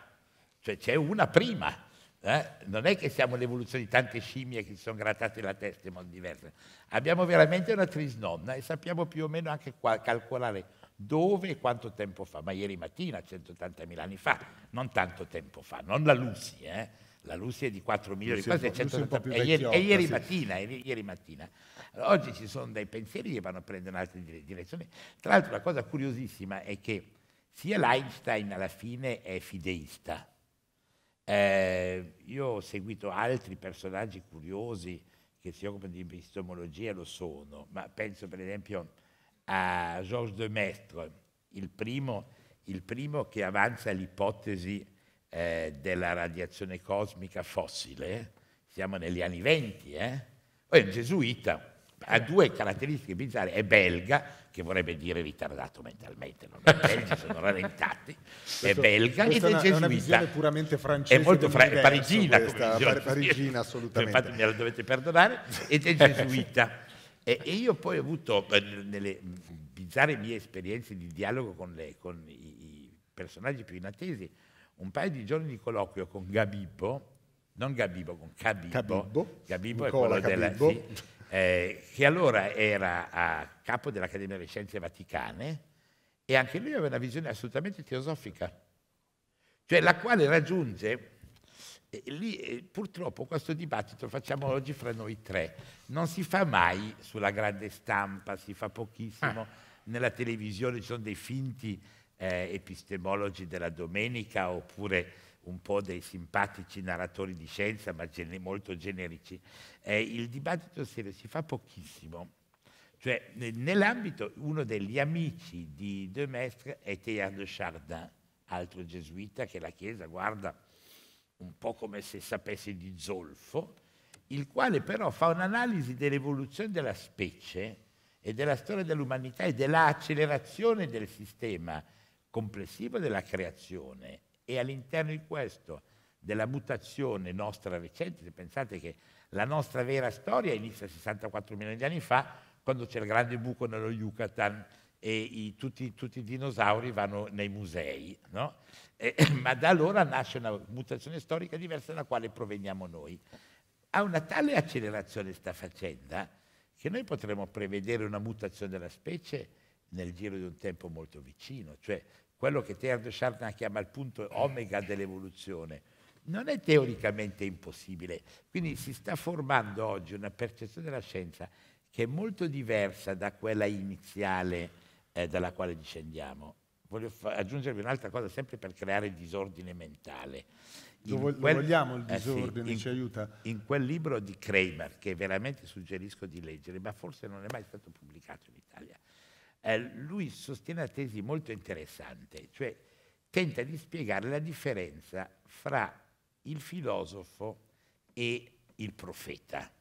cioè c'è una prima. Eh? Non è che siamo l'evoluzione di tante scimmie che si sono grattate la testa in modo diverso, Abbiamo veramente una trisnonna e sappiamo più o meno anche calcolare dove e quanto tempo fa. Ma ieri mattina, 180.000 anni fa, non tanto tempo fa, non la Lucy, eh? la Lucy è di 4 milioni, quasi 180 è, ieri, ieri sì. mattina, e ieri mattina. Allora, oggi ci sono dei pensieri che vanno a prendere un'altra direzione. Tra l'altro la cosa curiosissima è che sia l'Einstein alla fine è fideista. Eh, io ho seguito altri personaggi curiosi che si occupano di epistemologia, lo sono, ma penso per esempio a Georges de Maistre, il primo, il primo che avanza l'ipotesi eh, della radiazione cosmica fossile, siamo negli anni venti, eh? è un gesuita, ha due caratteristiche bizzarre, è belga, che vorrebbe dire ritardato mentalmente, non è belgi, sono rallentati, è belga ed è una, gesuita. È una visione puramente francese. È molto fra- parigina. Questa, par- parigina cioè, assolutamente. Infatti me la dovete perdonare, ed è gesuita. e, e, io poi ho avuto, eh, nelle bizzarre mie esperienze di dialogo con, le, con i, i, personaggi più inattesi, un paio di giorni di colloquio con Gabibbo, non Gabibbo, con Cabibbo. Cabibbo, Gabibbo è quello Cabibbo. della... Sì, eh, che allora era a capo dell'Accademia delle Scienze Vaticane e anche lui aveva una visione assolutamente teosofica, cioè la quale raggiunge eh, lì eh, purtroppo questo dibattito facciamo oggi fra noi tre, non si fa mai sulla grande stampa, si fa pochissimo, ah. nella televisione ci sono dei finti eh, epistemologi della domenica oppure un po' dei simpatici narratori di scienza, ma gene molto generici, eh, il dibattito serio si fa pochissimo. Cioè, nell'ambito, uno degli amici di De Maistre è Teilhard de Chardin, altro gesuita che la Chiesa guarda un po' come se sapesse di zolfo, il quale però fa un'analisi dell'evoluzione della specie e della storia dell'umanità e dell'accelerazione del sistema complessivo della creazione e all'interno di questo, della mutazione nostra recente, se pensate che la nostra vera storia inizia 64 milioni di anni fa, quando c'è il grande buco nello Yucatan e i, tutti, tutti, i dinosauri vanno nei musei, no? e, eh, ma da allora nasce una mutazione storica diversa dalla quale proveniamo noi. Ha una tale accelerazione sta facenda che noi potremmo prevedere una mutazione della specie nel giro di un tempo molto vicino, cioè quello che Teodoro de Chardin chiama il punto omega dell'evoluzione, non è teoricamente impossibile. Quindi si sta formando oggi una percezione della scienza che è molto diversa da quella iniziale eh, dalla quale discendiamo. Voglio aggiungervi un'altra cosa, sempre per creare disordine mentale. Lo, quel, vogliamo il disordine, eh sì, in, ci aiuta. In quel libro di Kramer, che veramente suggerisco di leggere, ma forse non è mai stato pubblicato in Italia, eh, lui sostiene una tesi molto interessante, cioè tenta di spiegare la differenza fra il filosofo e il profeta,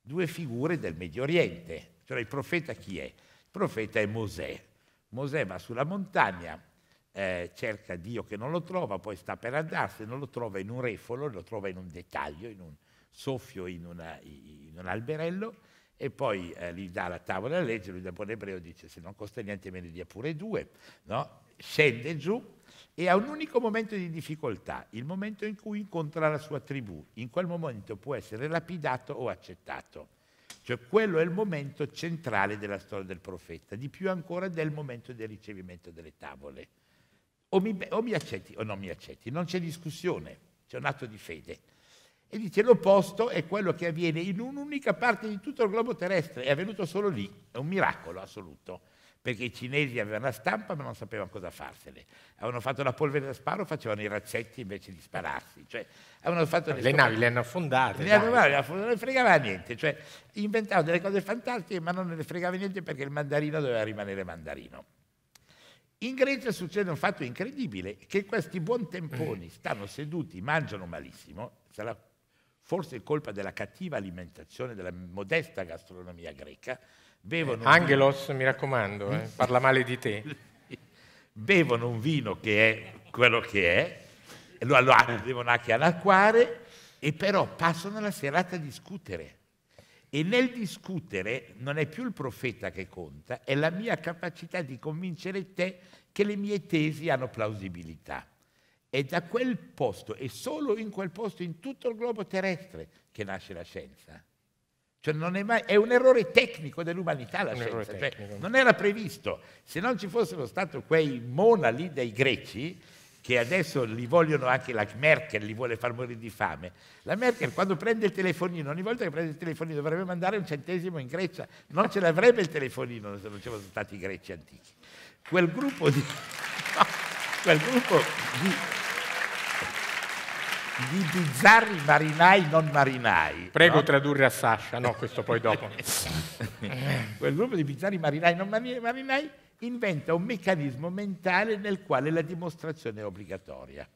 due figure del Medio Oriente. Cioè il profeta chi è? Il profeta è Mosè. Mosè va sulla montagna, eh, cerca Dio che non lo trova, poi sta per andarsene, non lo trova in un refolo, lo trova in un dettaglio, in un soffio, in, una, in un alberello, e poi eh, gli dà la tavola a leggere, lui da buon ebreo dice se non costa niente me ne dia pure due, no? scende giù e ha un unico momento di difficoltà, il momento in cui incontra la sua tribù, in quel momento può essere lapidato o accettato. Cioè quello è il momento centrale della storia del profeta, di più ancora del momento del ricevimento delle tavole. O mi, o mi accetti o non mi accetti, non c'è discussione, c'è un atto di fede. E dice l'opposto è quello che avviene in un'unica parte di tutto il globo terrestre, è avvenuto solo lì, è un miracolo assoluto, perché i cinesi avevano la stampa ma non sapevano cosa farsene. Avevano fatto la polvere da sparo, facevano i razzetti invece di spararsi. Cioè, le, le navi le hanno affondate. Le navi le hanno, non ne fregava niente, cioè, inventavano delle cose fantastiche ma non ne fregava niente perché il mandarino doveva rimanere mandarino. In Grecia succede un fatto incredibile, che questi buon temponi mm. stanno seduti, mangiano malissimo, se la forse è colpa della cattiva alimentazione della modesta gastronomia greca, bevono... Eh, Angelos, vino... mi raccomando, eh, parla male di te. bevono un vino che è quello che è, lo, lo eh. devono anche anacquare, e però passano la serata a discutere. E nel discutere non è più il profeta che conta, è la mia capacità di convincere te che le mie tesi hanno plausibilità. È da quel posto, è solo in quel posto, in tutto il globo terrestre, che nasce la scienza. Cioè è, mai, è, un errore tecnico dell'umanità la un scienza, cioè, non era previsto. Se non ci fossero stati quei mona lì dei greci, che adesso li vogliono anche la Merkel, li vuole far morire di fame. La Merkel quando prende il telefonino, ogni volta che prende il telefonino dovrebbe mandare un centesimo in Grecia, non ce l'avrebbe il telefonino se non ci fossero stati i greci antichi. Quel gruppo di... No, quel gruppo di di bizzarri marinai non marinai. Prego no? tradurre a Sasha, no, questo poi dopo. Quel gruppo di bizzarri marinai non marinai inventa un meccanismo mentale nel quale la dimostrazione è obbligatoria.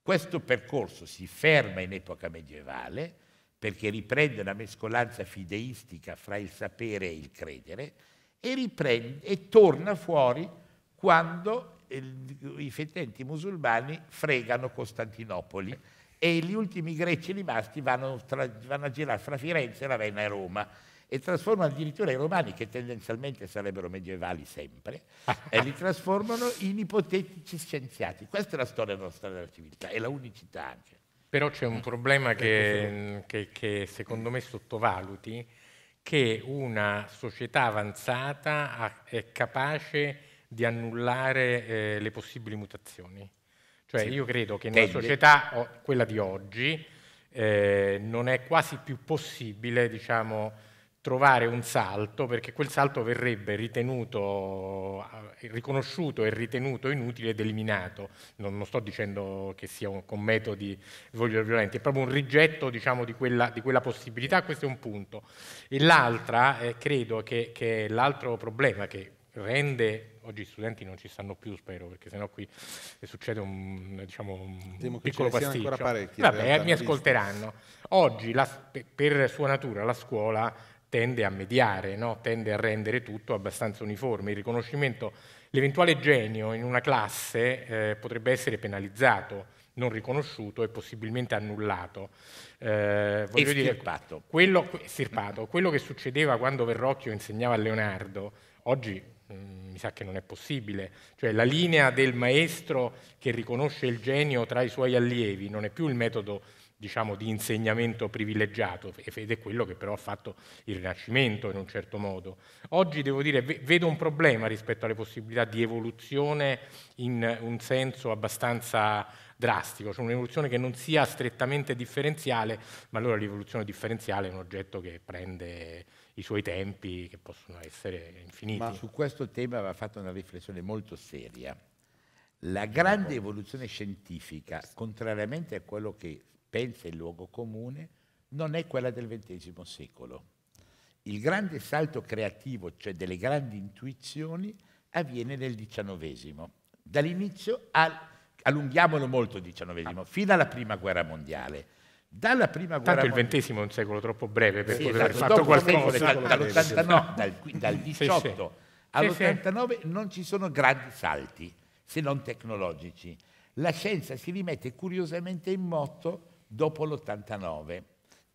Questo percorso si ferma in epoca medievale perché riprende una mescolanza fideistica fra il sapere e il credere e, riprende, e torna fuori quando i fetenti musulmani fregano Costantinopoli e gli ultimi greci rimasti vanno, tra, vanno a girare fra Firenze, Ravenna e Roma e trasformano addirittura i romani, che tendenzialmente sarebbero medievali sempre, e li trasformano in ipotetici scienziati. Questa è la storia nostra della civiltà, è la unicità anche. Però c'è un eh, problema che, che, che secondo me sottovaluti, che una società avanzata è capace di annullare eh, le possibili mutazioni. Cioè sì. io credo che nella Tende. società, quella di oggi, eh, non è quasi più possibile diciamo, trovare un salto perché quel salto verrebbe ritenuto, eh, riconosciuto e ritenuto inutile ed eliminato. Non, non sto dicendo che sia un, con metodi violenti, è proprio un rigetto diciamo, di, quella, di, quella, possibilità, questo è un punto. E l'altra, eh, credo che, che l'altro problema che rende oggi gli studenti non ci stanno più, spero, perché sennò qui eh, succede un, diciamo, un piccolo pasticcio. Vabbè, mi ascolteranno. Oggi, la, per sua natura, la scuola tende a mediare, no? tende a rendere tutto abbastanza uniforme. Il riconoscimento, l'eventuale genio in una classe eh, potrebbe essere penalizzato non riconosciuto e possibilmente annullato. Eh, voglio estirpato. Dire, quello, estirpato. Quello che succedeva quando Verrocchio insegnava a Leonardo, oggi Mm, mi sa che non è possibile, cioè la linea del maestro che riconosce il genio tra i suoi allievi non è più il metodo diciamo, di insegnamento privilegiato ed è quello che però ha fatto il Rinascimento in un certo modo. Oggi devo dire vedo un problema rispetto alle possibilità di evoluzione in un senso abbastanza drastico, cioè un'evoluzione che non sia strettamente differenziale, ma allora l'evoluzione differenziale è un oggetto che prende i suoi tempi che possono essere infiniti. Ma su questo tema va fatta una riflessione molto seria. La grande evoluzione scientifica, contrariamente a quello che pensa il luogo comune, non è quella del XX secolo. Il grande salto creativo, cioè delle grandi intuizioni, avviene nel XIX. Dall'inizio al, allunghiamolo molto XIX, fino alla prima guerra mondiale. Dalla prima guerra Tanto il ventesimo è un secolo troppo breve per sì, poter esatto, aver fatto qualcosa. Dal, dall'89, dal, dal 18 all'89 non ci sono grandi salti, se non tecnologici. La scienza si rimette curiosamente in moto dopo l'89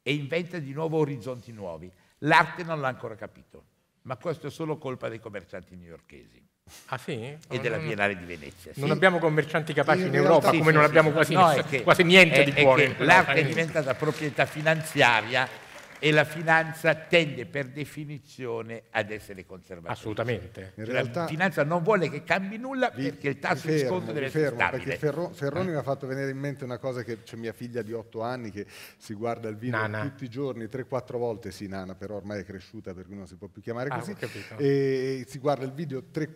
e inventa di nuovo orizzonti nuovi. L'arte non l'ha ancora capito, ma questo è solo colpa dei commercianti newyorkesi. Ah, sì? e oh, della Biennale di Venezia. Sì. Non abbiamo commercianti capaci in, in Europa, come non abbiamo quasi, no, che, quasi niente è, di buono. l'arte è diventata proprietà finanziaria e la finanza tende per definizione ad essere conservata. Assolutamente. In realtà, la finanza non vuole che cambi nulla vi, perché il tasso fermo, di sconto deve fermo, essere stabile. Perché Ferro, eh. Ferroni eh. mi ha fatto venire in mente una cosa che c'è mia figlia di otto anni che si guarda il vino nana. tutti i giorni, 3-4 volte, sì nana, però ormai è cresciuta per cui non si può più chiamare ah, così, ah, e si guarda il video 3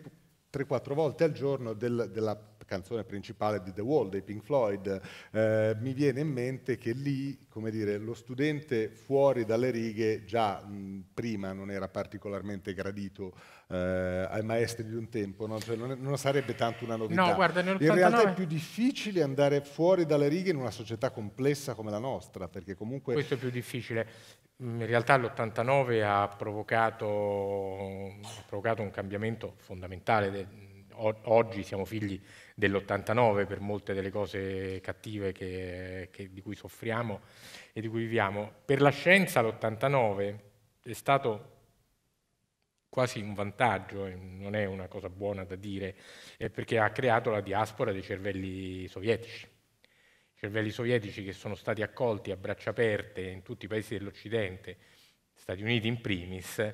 3-4 volte al giorno del, della canzone principale di The Wall dei Pink Floyd, eh, mi viene in mente che lì, come dire, lo studente fuori dalle righe già mh, prima non era particolarmente gradito eh, ai maestri di un tempo, no? cioè non, è, non, sarebbe tanto una novità. No, guarda, nell'89... In realtà è più difficile andare fuori dalle righe in una società complessa come la nostra, perché comunque... Questo è più difficile. Mm, in realtà l'89 ha provocato, ha provocato un cambiamento fondamentale oggi siamo figli dell'89 per molte delle cose cattive che, che, di cui soffriamo e di cui viviamo. Per la scienza l'89 è stato quasi un vantaggio, non è una cosa buona da dire, perché ha creato la diaspora dei cervelli sovietici. I cervelli sovietici che sono stati accolti a braccia aperte in tutti i paesi dell'Occidente, Stati Uniti in primis,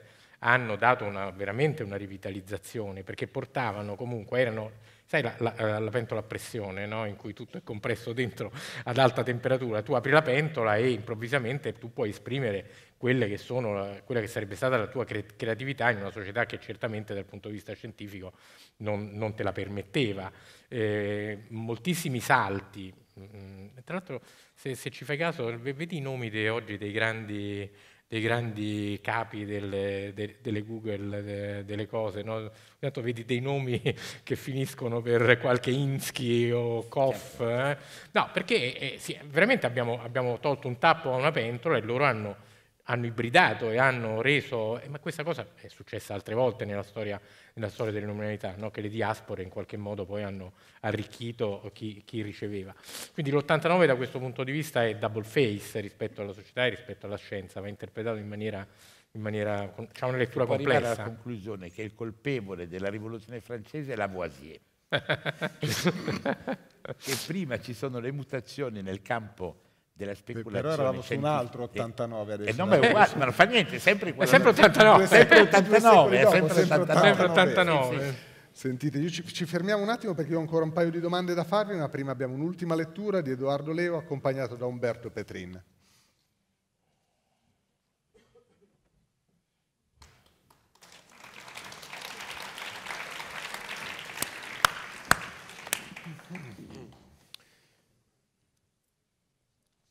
hanno dato una, veramente una rivitalizzazione, perché portavano comunque, erano, sai la, la, eh, la pentola a pressione, no? in cui tutto è compresso dentro ad alta temperatura, tu apri la pentola e improvvisamente tu puoi esprimere quella che, sono, quella che sarebbe stata la tua creatività in una società che certamente dal punto di vista scientifico non, non te la permetteva. Eh, moltissimi salti, mm, tra l'altro se, se, ci fai caso vedi i nomi di oggi dei grandi, dei grandi capi delle, de, delle Google, de, delle cose, no? Tanto vedi dei nomi che finiscono per qualche Insky o Koff, certo. eh? no, perché eh, sì, veramente abbiamo, abbiamo, tolto un tappo a una pentola e loro hanno hanno ibridato e hanno reso, eh, ma questa cosa è successa altre volte nella storia, nella storia dell'umanità, no? che le diaspore in qualche modo poi hanno arricchito chi, chi riceveva. Quindi l'89 da questo punto di vista è double face rispetto alla società e rispetto alla scienza, va interpretato in maniera, in maniera c'è una lettura complessa. Arrivare alla conclusione che il colpevole della rivoluzione francese è Lavoisier. che prima ci sono le mutazioni nel campo della speculazione. Però eravamo su un altro 89 eh, eh, adesso. E non è uguale, ma non fa niente, è sempre, è sempre 89. sempre 89, è sempre 89. Sempre 89. Sì, sì. Sentite, ci, ci, fermiamo un attimo perché ho ancora un paio di domande da farvi, ma prima abbiamo un'ultima lettura di Edoardo Leo accompagnato da Umberto Petrin.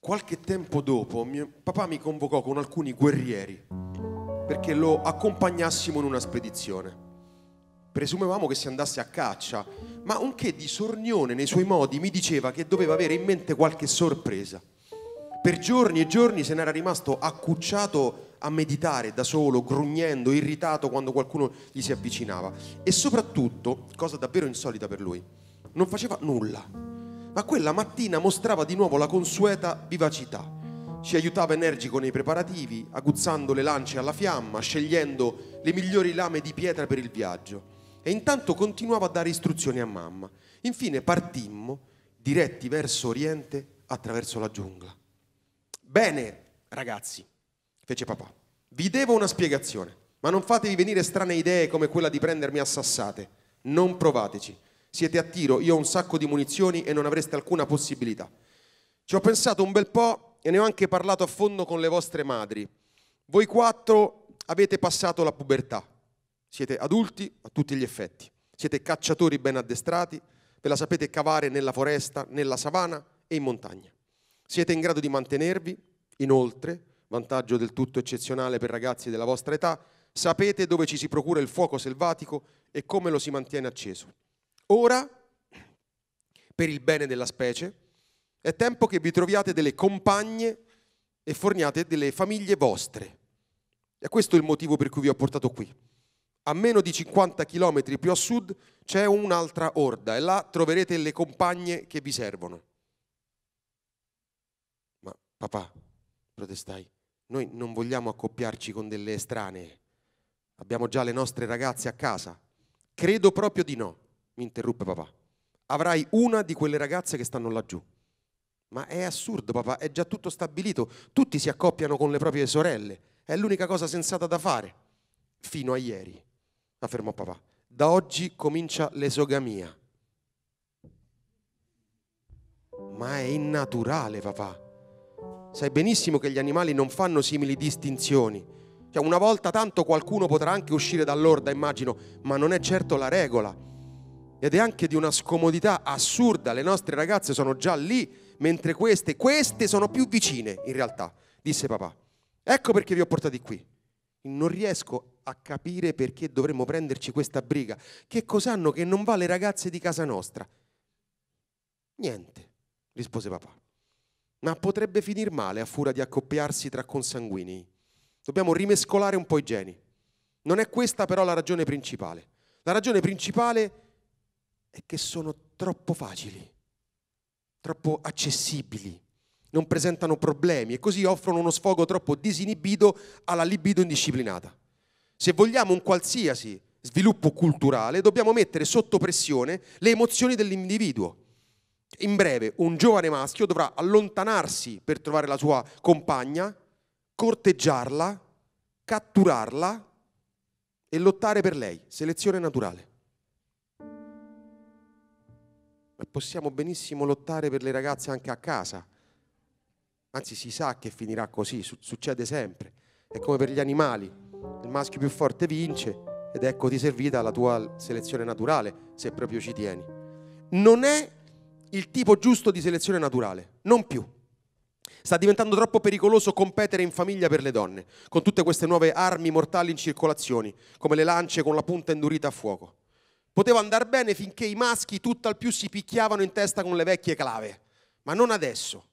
Qualche tempo dopo mio papà mi convocò con alcuni guerrieri perché lo accompagnassimo in una spedizione. Presumevamo che si andasse a caccia, ma un che di sornione nei suoi modi mi diceva che doveva avere in mente qualche sorpresa. Per giorni e giorni se n'era rimasto accucciato a meditare da solo, grugnendo, irritato quando qualcuno gli si avvicinava. E soprattutto, cosa davvero insolita per lui, non faceva nulla ma quella mattina mostrava di nuovo la consueta vivacità. Ci aiutava energico nei preparativi, aguzzando le lance alla fiamma, scegliendo le migliori lame di pietra per il viaggio. E intanto continuava a dare istruzioni a mamma. Infine partimmo, diretti verso oriente, attraverso la giungla. Bene, ragazzi, fece papà. Vi devo una spiegazione, ma non fatevi venire strane idee come quella di prendermi a sassate. Non provateci. Siete a tiro, io ho un sacco di munizioni e non avreste alcuna possibilità. Ci ho pensato un bel po' e ne ho anche parlato a fondo con le vostre madri. Voi quattro avete passato la pubertà, siete adulti a tutti gli effetti, siete cacciatori ben addestrati, ve la sapete cavare nella foresta, nella savana e in montagna. Siete in grado di mantenervi, inoltre, vantaggio del tutto eccezionale per ragazzi della vostra età, sapete dove ci si procura il fuoco selvatico e come lo si mantiene acceso. Ora, per il bene della specie, è tempo che vi troviate delle compagne e forniate delle famiglie vostre. E questo è il motivo per cui vi ho portato qui. A meno di 50 km più a sud c'è un'altra orda e là troverete le compagne che vi servono. Ma papà, protestai, noi non vogliamo accoppiarci con delle estranee. Abbiamo già le nostre ragazze a casa. Credo proprio di no mi interruppe papà, avrai una di quelle ragazze che stanno laggiù. Ma è assurdo papà, è già tutto stabilito, tutti si accoppiano con le proprie sorelle, è l'unica cosa sensata da fare. Fino a ieri, affermò papà, da oggi comincia l'esogamia. Ma è innaturale papà. Sai benissimo che gli animali non fanno simili distinzioni. Cioè, una volta tanto qualcuno potrà anche uscire dall'orda, immagino, ma non è certo la regola ed è anche di una scomodità assurda. Le nostre ragazze sono già lì, mentre queste, queste sono più vicine in realtà, disse papà. Ecco perché vi ho portati qui. Non riesco a capire perché dovremmo prenderci questa briga. Che cos'hanno che non va le ragazze di casa nostra? Niente, rispose papà. Ma potrebbe finir male a furia di accoppiarsi tra consanguini. Dobbiamo rimescolare un po' i geni. Non è questa però la ragione principale. La ragione principale è è che sono troppo facili, troppo accessibili, non presentano problemi e così offrono uno sfogo troppo disinibito alla libido indisciplinata. Se vogliamo un qualsiasi sviluppo culturale, dobbiamo mettere sotto pressione le emozioni dell'individuo. In breve, un giovane maschio dovrà allontanarsi per trovare la sua compagna, corteggiarla, catturarla e lottare per lei, selezione naturale. ma possiamo benissimo lottare per le ragazze anche a casa. Anzi, si sa che finirà così, succede sempre. È come per gli animali, il maschio più forte vince ed ecco ti servita la tua selezione naturale, se proprio ci tieni. Non è il tipo giusto di selezione naturale, non più. Sta diventando troppo pericoloso competere in famiglia per le donne, con tutte queste nuove armi mortali in circolazione, come le lance con la punta indurita a fuoco poteva andare bene finché i maschi tutt'al più si picchiavano in testa con le vecchie clave, ma non adesso.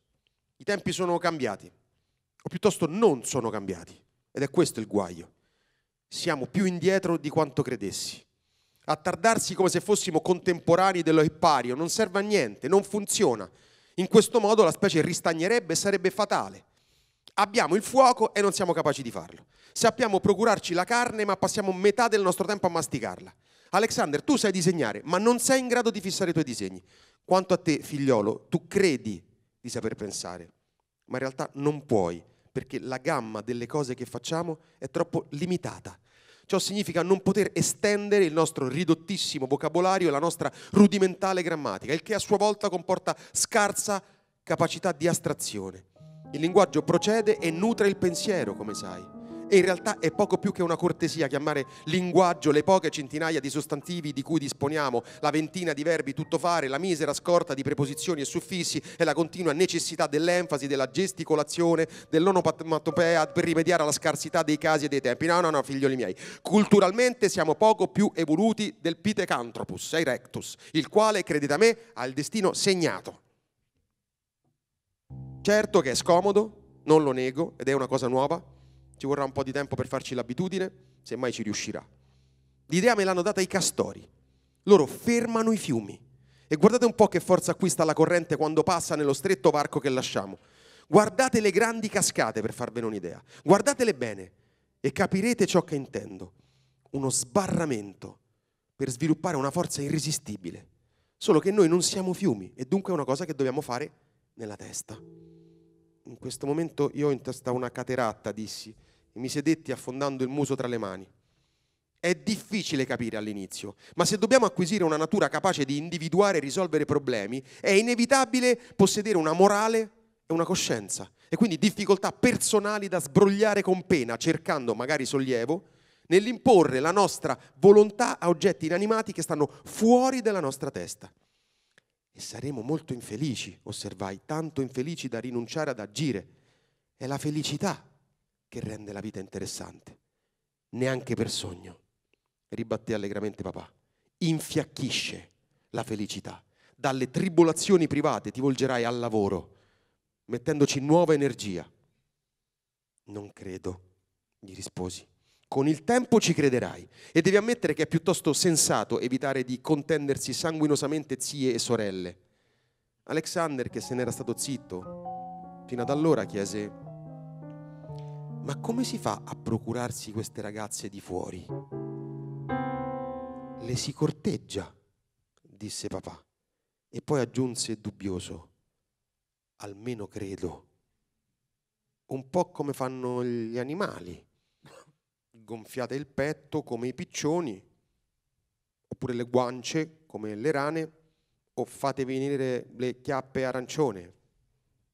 I tempi sono cambiati, o piuttosto non sono cambiati, ed è questo il guaio. Siamo più indietro di quanto credessi. Attardarsi come se fossimo contemporanei dello Ippario non serve a niente, non funziona. In questo modo la specie ristagnerebbe e sarebbe fatale. Abbiamo il fuoco e non siamo capaci di farlo. Sappiamo procurarci la carne, ma passiamo metà del nostro tempo a masticarla. Alexander, tu sai disegnare, ma non sei in grado di fissare i tuoi disegni. Quanto a te, figliolo, tu credi di saper pensare, ma in realtà non puoi, perché la gamma delle cose che facciamo è troppo limitata. Ciò significa non poter estendere il nostro ridottissimo vocabolario e la nostra rudimentale grammatica, il che a sua volta comporta scarsa capacità di astrazione. Il linguaggio procede e nutre il pensiero, come sai e in realtà è poco più che una cortesia chiamare linguaggio le poche centinaia di sostantivi di cui disponiamo, la ventina di verbi tuttofare, la misera scorta di preposizioni e suffissi e la continua necessità dell'enfasi, della gesticolazione, dell'onopatomatopea per rimediare alla scarsità dei casi e dei tempi. No, no, no, figlioli miei. Culturalmente siamo poco più evoluti del Pitecantropus, Erectus, il quale, credete a me, ha il destino segnato. Certo che è scomodo, non lo nego, ed è una cosa nuova, ci vorrà un po' di tempo per farci l'abitudine, semmai ci riuscirà. L'idea me l'hanno data i castori. Loro fermano i fiumi. E guardate un po' che forza acquista la corrente quando passa nello stretto varco che lasciamo. Guardate le grandi cascate per farvene un'idea. Guardatele bene e capirete ciò che intendo. Uno sbarramento per sviluppare una forza irresistibile. Solo che noi non siamo fiumi e dunque è una cosa che dobbiamo fare nella testa. In questo momento io ho in testa una cateratta, dissi e mi sedetti affondando il muso tra le mani. È difficile capire all'inizio, ma se dobbiamo acquisire una natura capace di individuare e risolvere problemi, è inevitabile possedere una morale e una coscienza, e quindi difficoltà personali da sbrogliare con pena, cercando magari sollievo, nell'imporre la nostra volontà a oggetti inanimati che stanno fuori dalla nostra testa. E saremo molto infelici, osservai, tanto infelici da rinunciare ad agire. È la felicità che rende la vita interessante. Neanche per sogno, ribatté allegramente papà, infiacchisce la felicità. Dalle tribolazioni private ti volgerai al lavoro, mettendoci nuova energia. Non credo, gli risposi. Con il tempo ci crederai e devi ammettere che è piuttosto sensato evitare di contendersi sanguinosamente zie e sorelle. Alexander, che se n'era stato zitto, fino ad allora chiese ma come si fa a procurarsi queste ragazze di fuori? Le si corteggia, disse papà, e poi aggiunse dubbioso, almeno credo, un po' come fanno gli animali, gonfiate il petto come i piccioni, oppure le guance come le rane, o fate venire le chiappe arancione,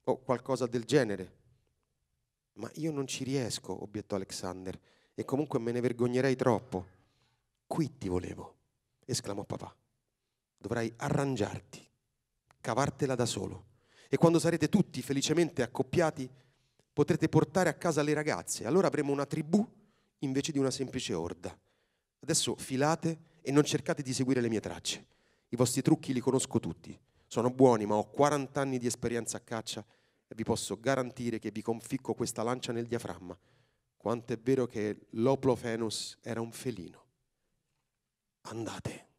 o qualcosa del genere. Ma io non ci riesco, obiettò Alexander, e comunque me ne vergognerei troppo. Qui ti volevo, esclamò papà. Dovrai arrangiarti, cavartela da solo. E quando sarete tutti felicemente accoppiati, potrete portare a casa le ragazze. Allora avremo una tribù invece di una semplice orda. Adesso filate e non cercate di seguire le mie tracce. I vostri trucchi li conosco tutti. Sono buoni, ma ho 40 anni di esperienza a caccia vi posso garantire che vi conficco questa lancia nel diaframma, quanto è vero che l'Oplofenus era un felino. Andate.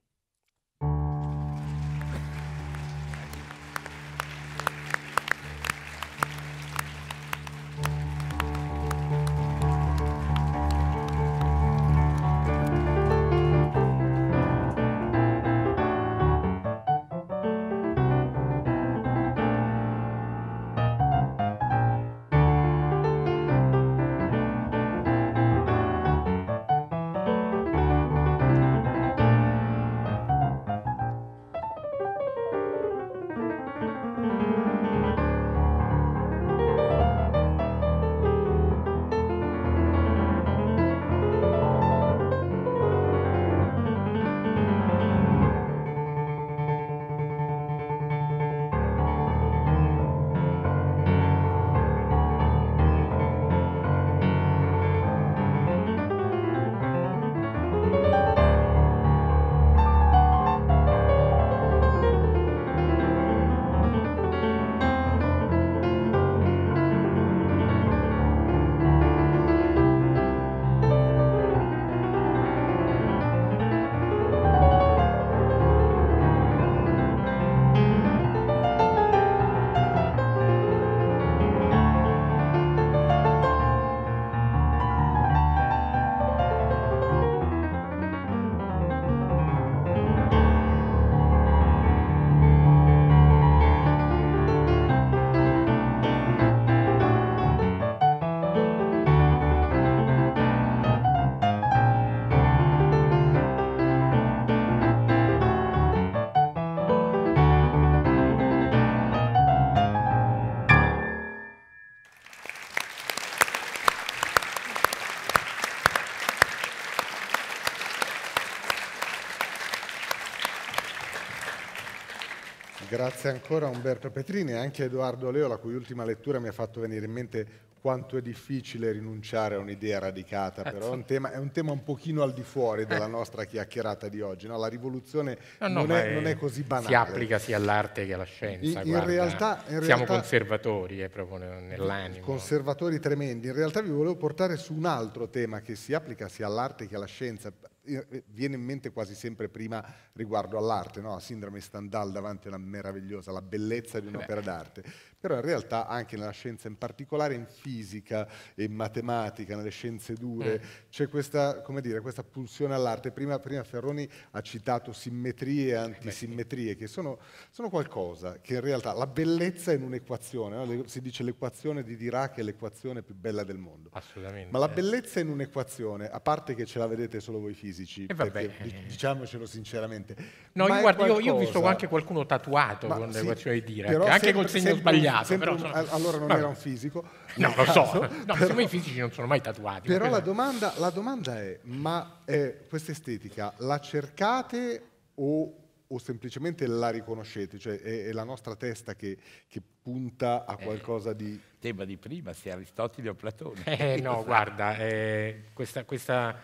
Grazie ancora a Umberto Petrini e anche a Edoardo Leo, la cui ultima lettura mi ha fatto venire in mente quanto è difficile rinunciare a un'idea radicata, ecco. però è un, tema, è un, tema, un pochino al di fuori della nostra chiacchierata di oggi. No? La rivoluzione no, no, non, è, non, è, così banale. Si applica sia all'arte che alla scienza. In, in, realtà, in realtà, siamo conservatori eh, proprio nell'animo. Conservatori tremendi. In realtà vi volevo portare su un altro tema che si applica sia all'arte che alla scienza, eh, viene in mente quasi sempre prima riguardo all'arte, no? sindrome Stendhal davanti alla meravigliosa, la bellezza di un'opera d'arte però in realtà anche nella scienza, in particolare in fisica e in matematica, nelle scienze dure, mm. c'è questa, dire, questa, pulsione all'arte. Prima, prima, Ferroni ha citato simmetrie e antisimmetrie, che sono, sono, qualcosa che in realtà la bellezza è in un'equazione, no? si dice l'equazione di Dirac è l'equazione più bella del mondo. Assolutamente. Ma la bellezza è in un'equazione, a parte che ce la vedete solo voi fisici, eh perché, diciamocelo sinceramente. No, io, guarda, qualcosa... io, ho visto anche qualcuno tatuato ma con sì, l'equazione di Dirac, anche sempre, col segno sbagliato tatuato. Però sono... Allora non Vabbè. era un fisico. No, lo caso, so. No, però... i fisici non sono mai tatuati. Però la domanda, la domanda, è, ma eh, questa estetica la cercate o, o, semplicemente la riconoscete? Cioè è, è la nostra testa che, che punta a eh. qualcosa eh, di... Tema di prima, se Aristotele o Platone. Eh, no, guarda, eh, questa, questa,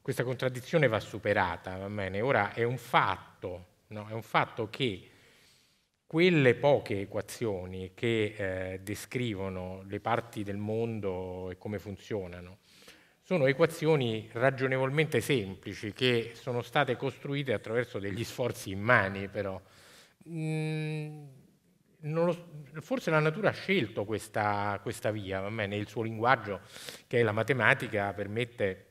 questa, contraddizione va superata, va bene? Ora è un fatto, no? è un fatto che quelle poche equazioni che eh, descrivono le parti del mondo e come funzionano sono equazioni ragionevolmente semplici che sono state costruite attraverso degli sforzi immani però. Mm, lo, forse la natura ha scelto questa, questa via, va bene? il suo linguaggio che è la matematica permette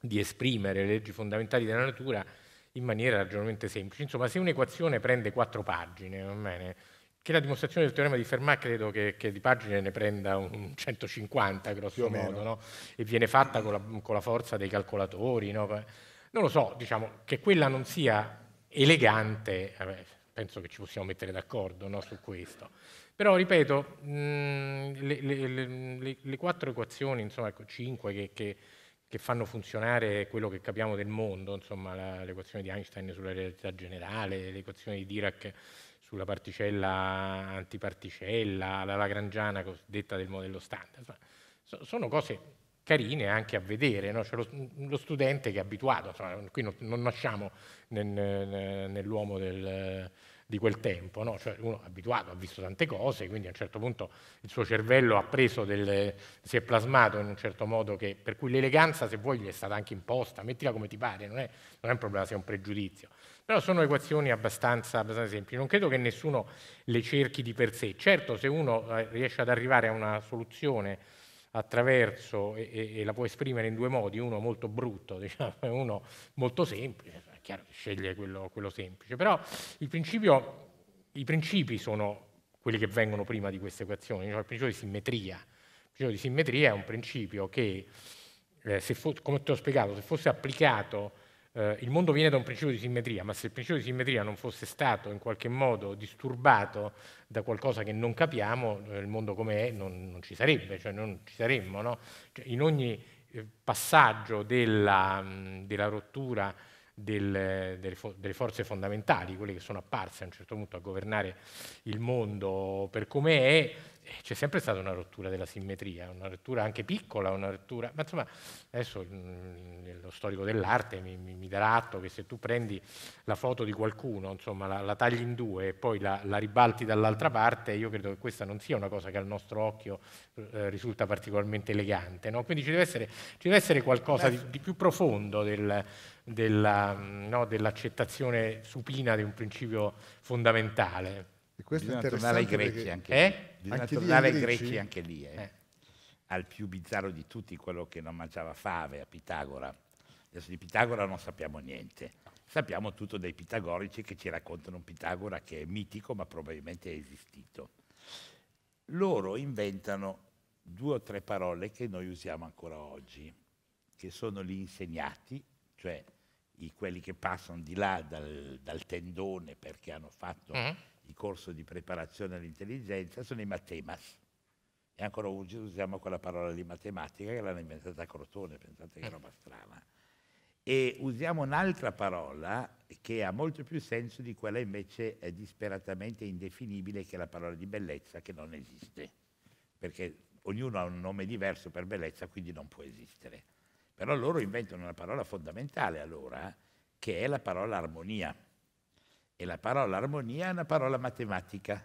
di esprimere le leggi fondamentali della natura in maniera ragionalmente semplice. Insomma, se un'equazione prende quattro pagine, bene, che la dimostrazione del teorema di Fermat credo che, che di pagine ne prenda un 150, grosso modo, no? e viene fatta con la, con la forza dei calcolatori. No? Non lo so, diciamo, che quella non sia elegante, vabbè, penso che ci possiamo mettere d'accordo no, su questo. Però, ripeto, mh, mm, le, le, le, le, quattro equazioni, insomma, ecco, cinque che, che che fanno funzionare quello che capiamo del mondo, insomma l'equazione di Einstein sulla realtà generale, l'equazione di Dirac sulla particella antiparticella, la lagrangiana cosiddetta del modello standard. sono cose carine anche a vedere, no? lo, lo, studente che è abituato, insomma, qui non, non nasciamo nel, nell'uomo del, di quel tempo, no? cioè uno è abituato, ha visto tante cose, quindi a un certo punto il suo cervello ha preso del, si è plasmato in un certo modo che, per cui l'eleganza se vuoi gli è stata anche imposta, mettila come ti pare, non è, non è un problema, sia un pregiudizio. Però sono equazioni abbastanza, abbastanza semplici, non credo che nessuno le cerchi di per sé. Certo se uno eh, riesce ad arrivare a una soluzione attraverso e, e, e, la può esprimere in due modi, uno molto brutto diciamo, e uno molto semplice chiaro che sceglie quello, quello semplice, però i principi sono quelli che vengono prima di queste equazioni, cioè il principio di simmetria. Il principio di simmetria è un principio che, eh, fosse, come ti ho spiegato, se fosse applicato eh, il mondo viene da un principio di simmetria, ma se il principio di simmetria non fosse stato in qualche modo disturbato da qualcosa che non capiamo, eh, il mondo come è non, non, ci sarebbe, cioè non ci saremmo. No? Cioè in ogni eh, passaggio della, della rottura del, delle, fo- delle, forze fondamentali, quelle che sono apparse a un certo punto a governare il mondo per come è, eh, c'è sempre stata una rottura della simmetria, una rottura anche piccola, una rottura, ma insomma adesso mm, lo storico dell'arte mi, mi, mi darà atto che se tu prendi la foto di qualcuno, insomma, la, la, tagli in due e poi la, la, ribalti dall'altra parte, io credo che questa non sia una cosa che al nostro occhio eh, risulta particolarmente elegante, no? quindi ci deve, essere, ci deve essere, qualcosa di, di più profondo del, della, mm, no, dell'accettazione supina di un principio fondamentale. E questo Bisogna è tornare ai greci anche, eh? Bisogna anche tornare ai greci anche lì. Eh? Eh. Al più bizzarro di tutti, quello che non mangiava fave a Pitagora. Adesso di Pitagora non sappiamo niente. Sappiamo tutto dai pitagorici che ci raccontano un Pitagora che è mitico ma probabilmente è esistito. Loro inventano due o tre parole che noi usiamo ancora oggi, che sono gli insegnati, cioè i, quelli che passano di là dal, dal tendone perché hanno fatto... Mm di corso di preparazione all'intelligenza sono i matemas. E ancora oggi usiamo quella parola di matematica che l'hanno inventata Crotone, pensate che eh. roba strana. E usiamo un'altra parola che ha molto più senso di quella invece disperatamente indefinibile che è la parola di bellezza che non esiste, perché ognuno ha un nome diverso per bellezza, quindi non può esistere. Però loro inventano una parola fondamentale allora, che è la parola armonia e la parola armonia è una parola matematica,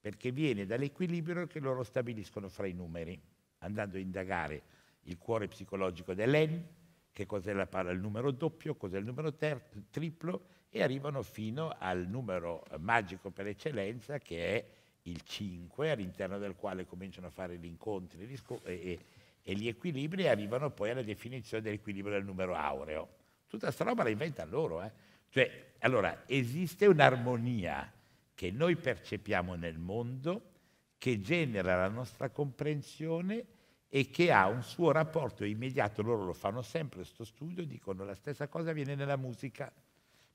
perché viene dall'equilibrio che loro stabiliscono fra i numeri, andando a indagare il cuore psicologico dell'En, che cos'è la parola, il numero doppio, cos'è il numero terzo, triplo, e arrivano fino al numero magico per eccellenza che è il 5, all'interno del quale cominciano a fare gli incontri gli e, e, gli equilibri, e arrivano poi alla definizione dell'equilibrio del numero aureo. Tutta questa roba la inventa loro, eh? Cioè, allora, esiste un'armonia che noi percepiamo nel mondo, che genera la nostra comprensione e che ha un suo rapporto immediato, loro lo fanno sempre, sto studio, dicono la stessa cosa viene nella musica,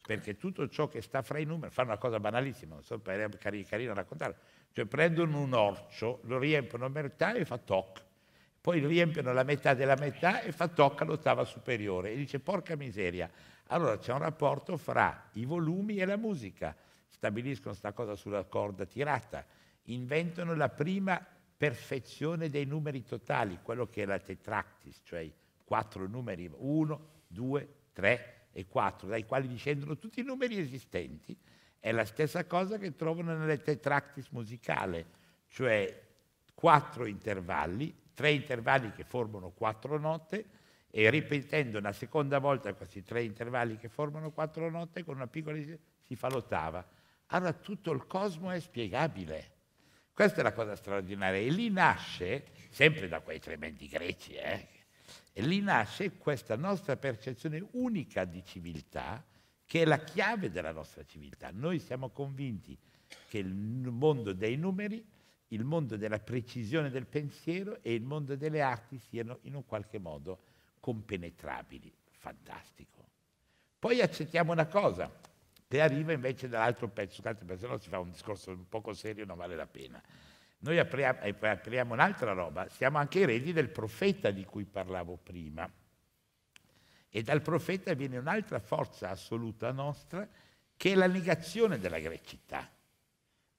perché tutto ciò che sta fra i numeri, fanno una cosa banalissima, non so, è carino raccontarlo, cioè prendono un orcio, lo riempiono a metà e fa toc, poi riempiono la metà della metà e fa toc all'ottava superiore, e dice porca miseria, allora c'è un rapporto fra i volumi e la musica. Stabiliscono questa cosa sulla corda tirata, inventano la prima perfezione dei numeri totali, quello che è la tetractis, cioè i quattro numeri, uno, due, tre e quattro, dai quali discendono tutti i numeri esistenti. È la stessa cosa che trovano nelle tetractis musicale, cioè quattro intervalli, tre intervalli che formano quattro note, e ripetendo una seconda volta questi tre intervalli che formano quattro note con una piccola si fa l'ottava. Allora tutto il cosmo è spiegabile. Questa è la cosa straordinaria. E lì nasce, sempre da quei tremendi greci, eh, e lì nasce questa nostra percezione unica di civiltà, che è la chiave della nostra civiltà. Noi siamo convinti che il mondo dei numeri, il mondo della precisione del pensiero e il mondo delle arti siano in un qualche modo compenetrabili. Fantastico. Poi accettiamo una cosa che arriva invece dall'altro pezzo, perché se no si fa un discorso un poco serio, non vale la pena. Noi apriamo, eh, apriamo un'altra roba, siamo anche eredi del profeta di cui parlavo prima. E dal profeta viene un'altra forza assoluta nostra che è la negazione della grecità,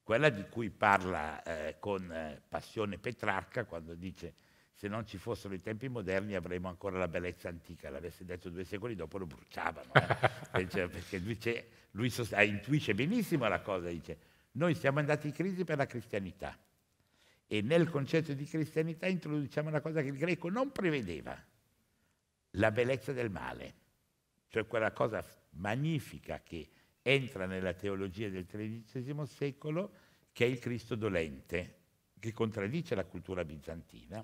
quella di cui parla eh, con eh, passione Petrarca quando dice se non ci fossero i tempi moderni avremmo ancora la bellezza antica, l'avesse detto due secoli dopo lo bruciavano, eh? perché lui, lui sost- eh, intuisce benissimo la cosa, dice noi siamo andati in crisi per la cristianità e nel concetto di cristianità introduciamo una cosa che il greco non prevedeva, la bellezza del male, cioè quella cosa magnifica che entra nella teologia del XIII secolo che è il Cristo dolente, che contraddice la cultura bizantina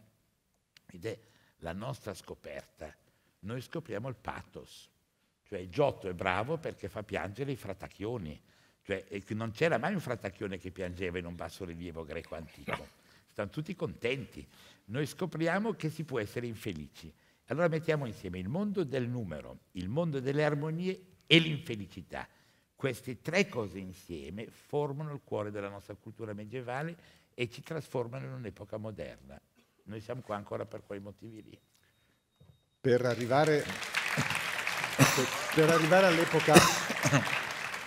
ed è la nostra scoperta. Noi scopriamo il pathos, cioè Giotto è bravo perché fa piangere i fratacchioni, cioè non c'era mai un fratacchione che piangeva in un bassorilievo greco antico. Stanno tutti contenti. Noi scopriamo che si può essere infelici. Allora mettiamo insieme il mondo del numero, il mondo delle armonie e l'infelicità. Queste tre cose insieme formano il cuore della nostra cultura medievale e ci trasformano in un'epoca moderna. Noi siamo qua ancora per quei motivi lì. Per arrivare, per arrivare all'epoca,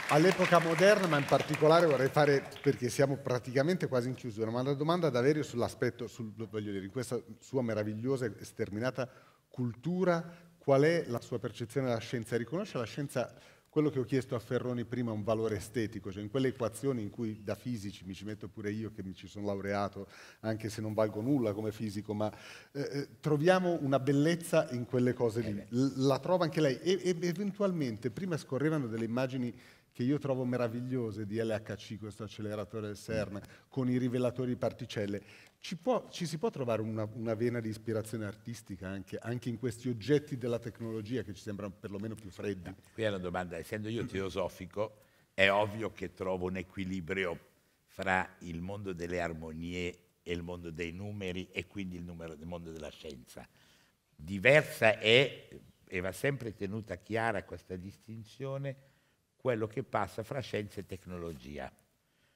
all'epoca moderna, ma in particolare vorrei fare, perché siamo praticamente quasi in chiusura, ma una domanda ad Averio sull'aspetto, sul, voglio dire, di questa sua meravigliosa e sterminata cultura, qual è la sua percezione della scienza? Riconosce la scienza quello che ho chiesto a Ferroni prima è un valore estetico, cioè in quelle equazioni in cui da fisici mi ci metto pure io che mi ci sono laureato, anche se non valgo nulla come fisico, ma eh, eh troviamo una bellezza in quelle cose lì. Eh la trova anche lei. E, e eventualmente, prima scorrevano delle immagini che io trovo meravigliose di LHC, questo acceleratore del CERN, mm. con i rivelatori di particelle. Ci, può, ci, si può trovare una, una vena di ispirazione artistica anche, anche, in questi oggetti della tecnologia che ci sembrano perlomeno più freddi? No, ah, qui è una domanda, essendo io teosofico, è ovvio che trovo un equilibrio fra il mondo delle armonie e il mondo dei numeri e quindi il, numero, il mondo della scienza. Diversa è, e va sempre tenuta chiara questa distinzione, quello che passa fra scienza e tecnologia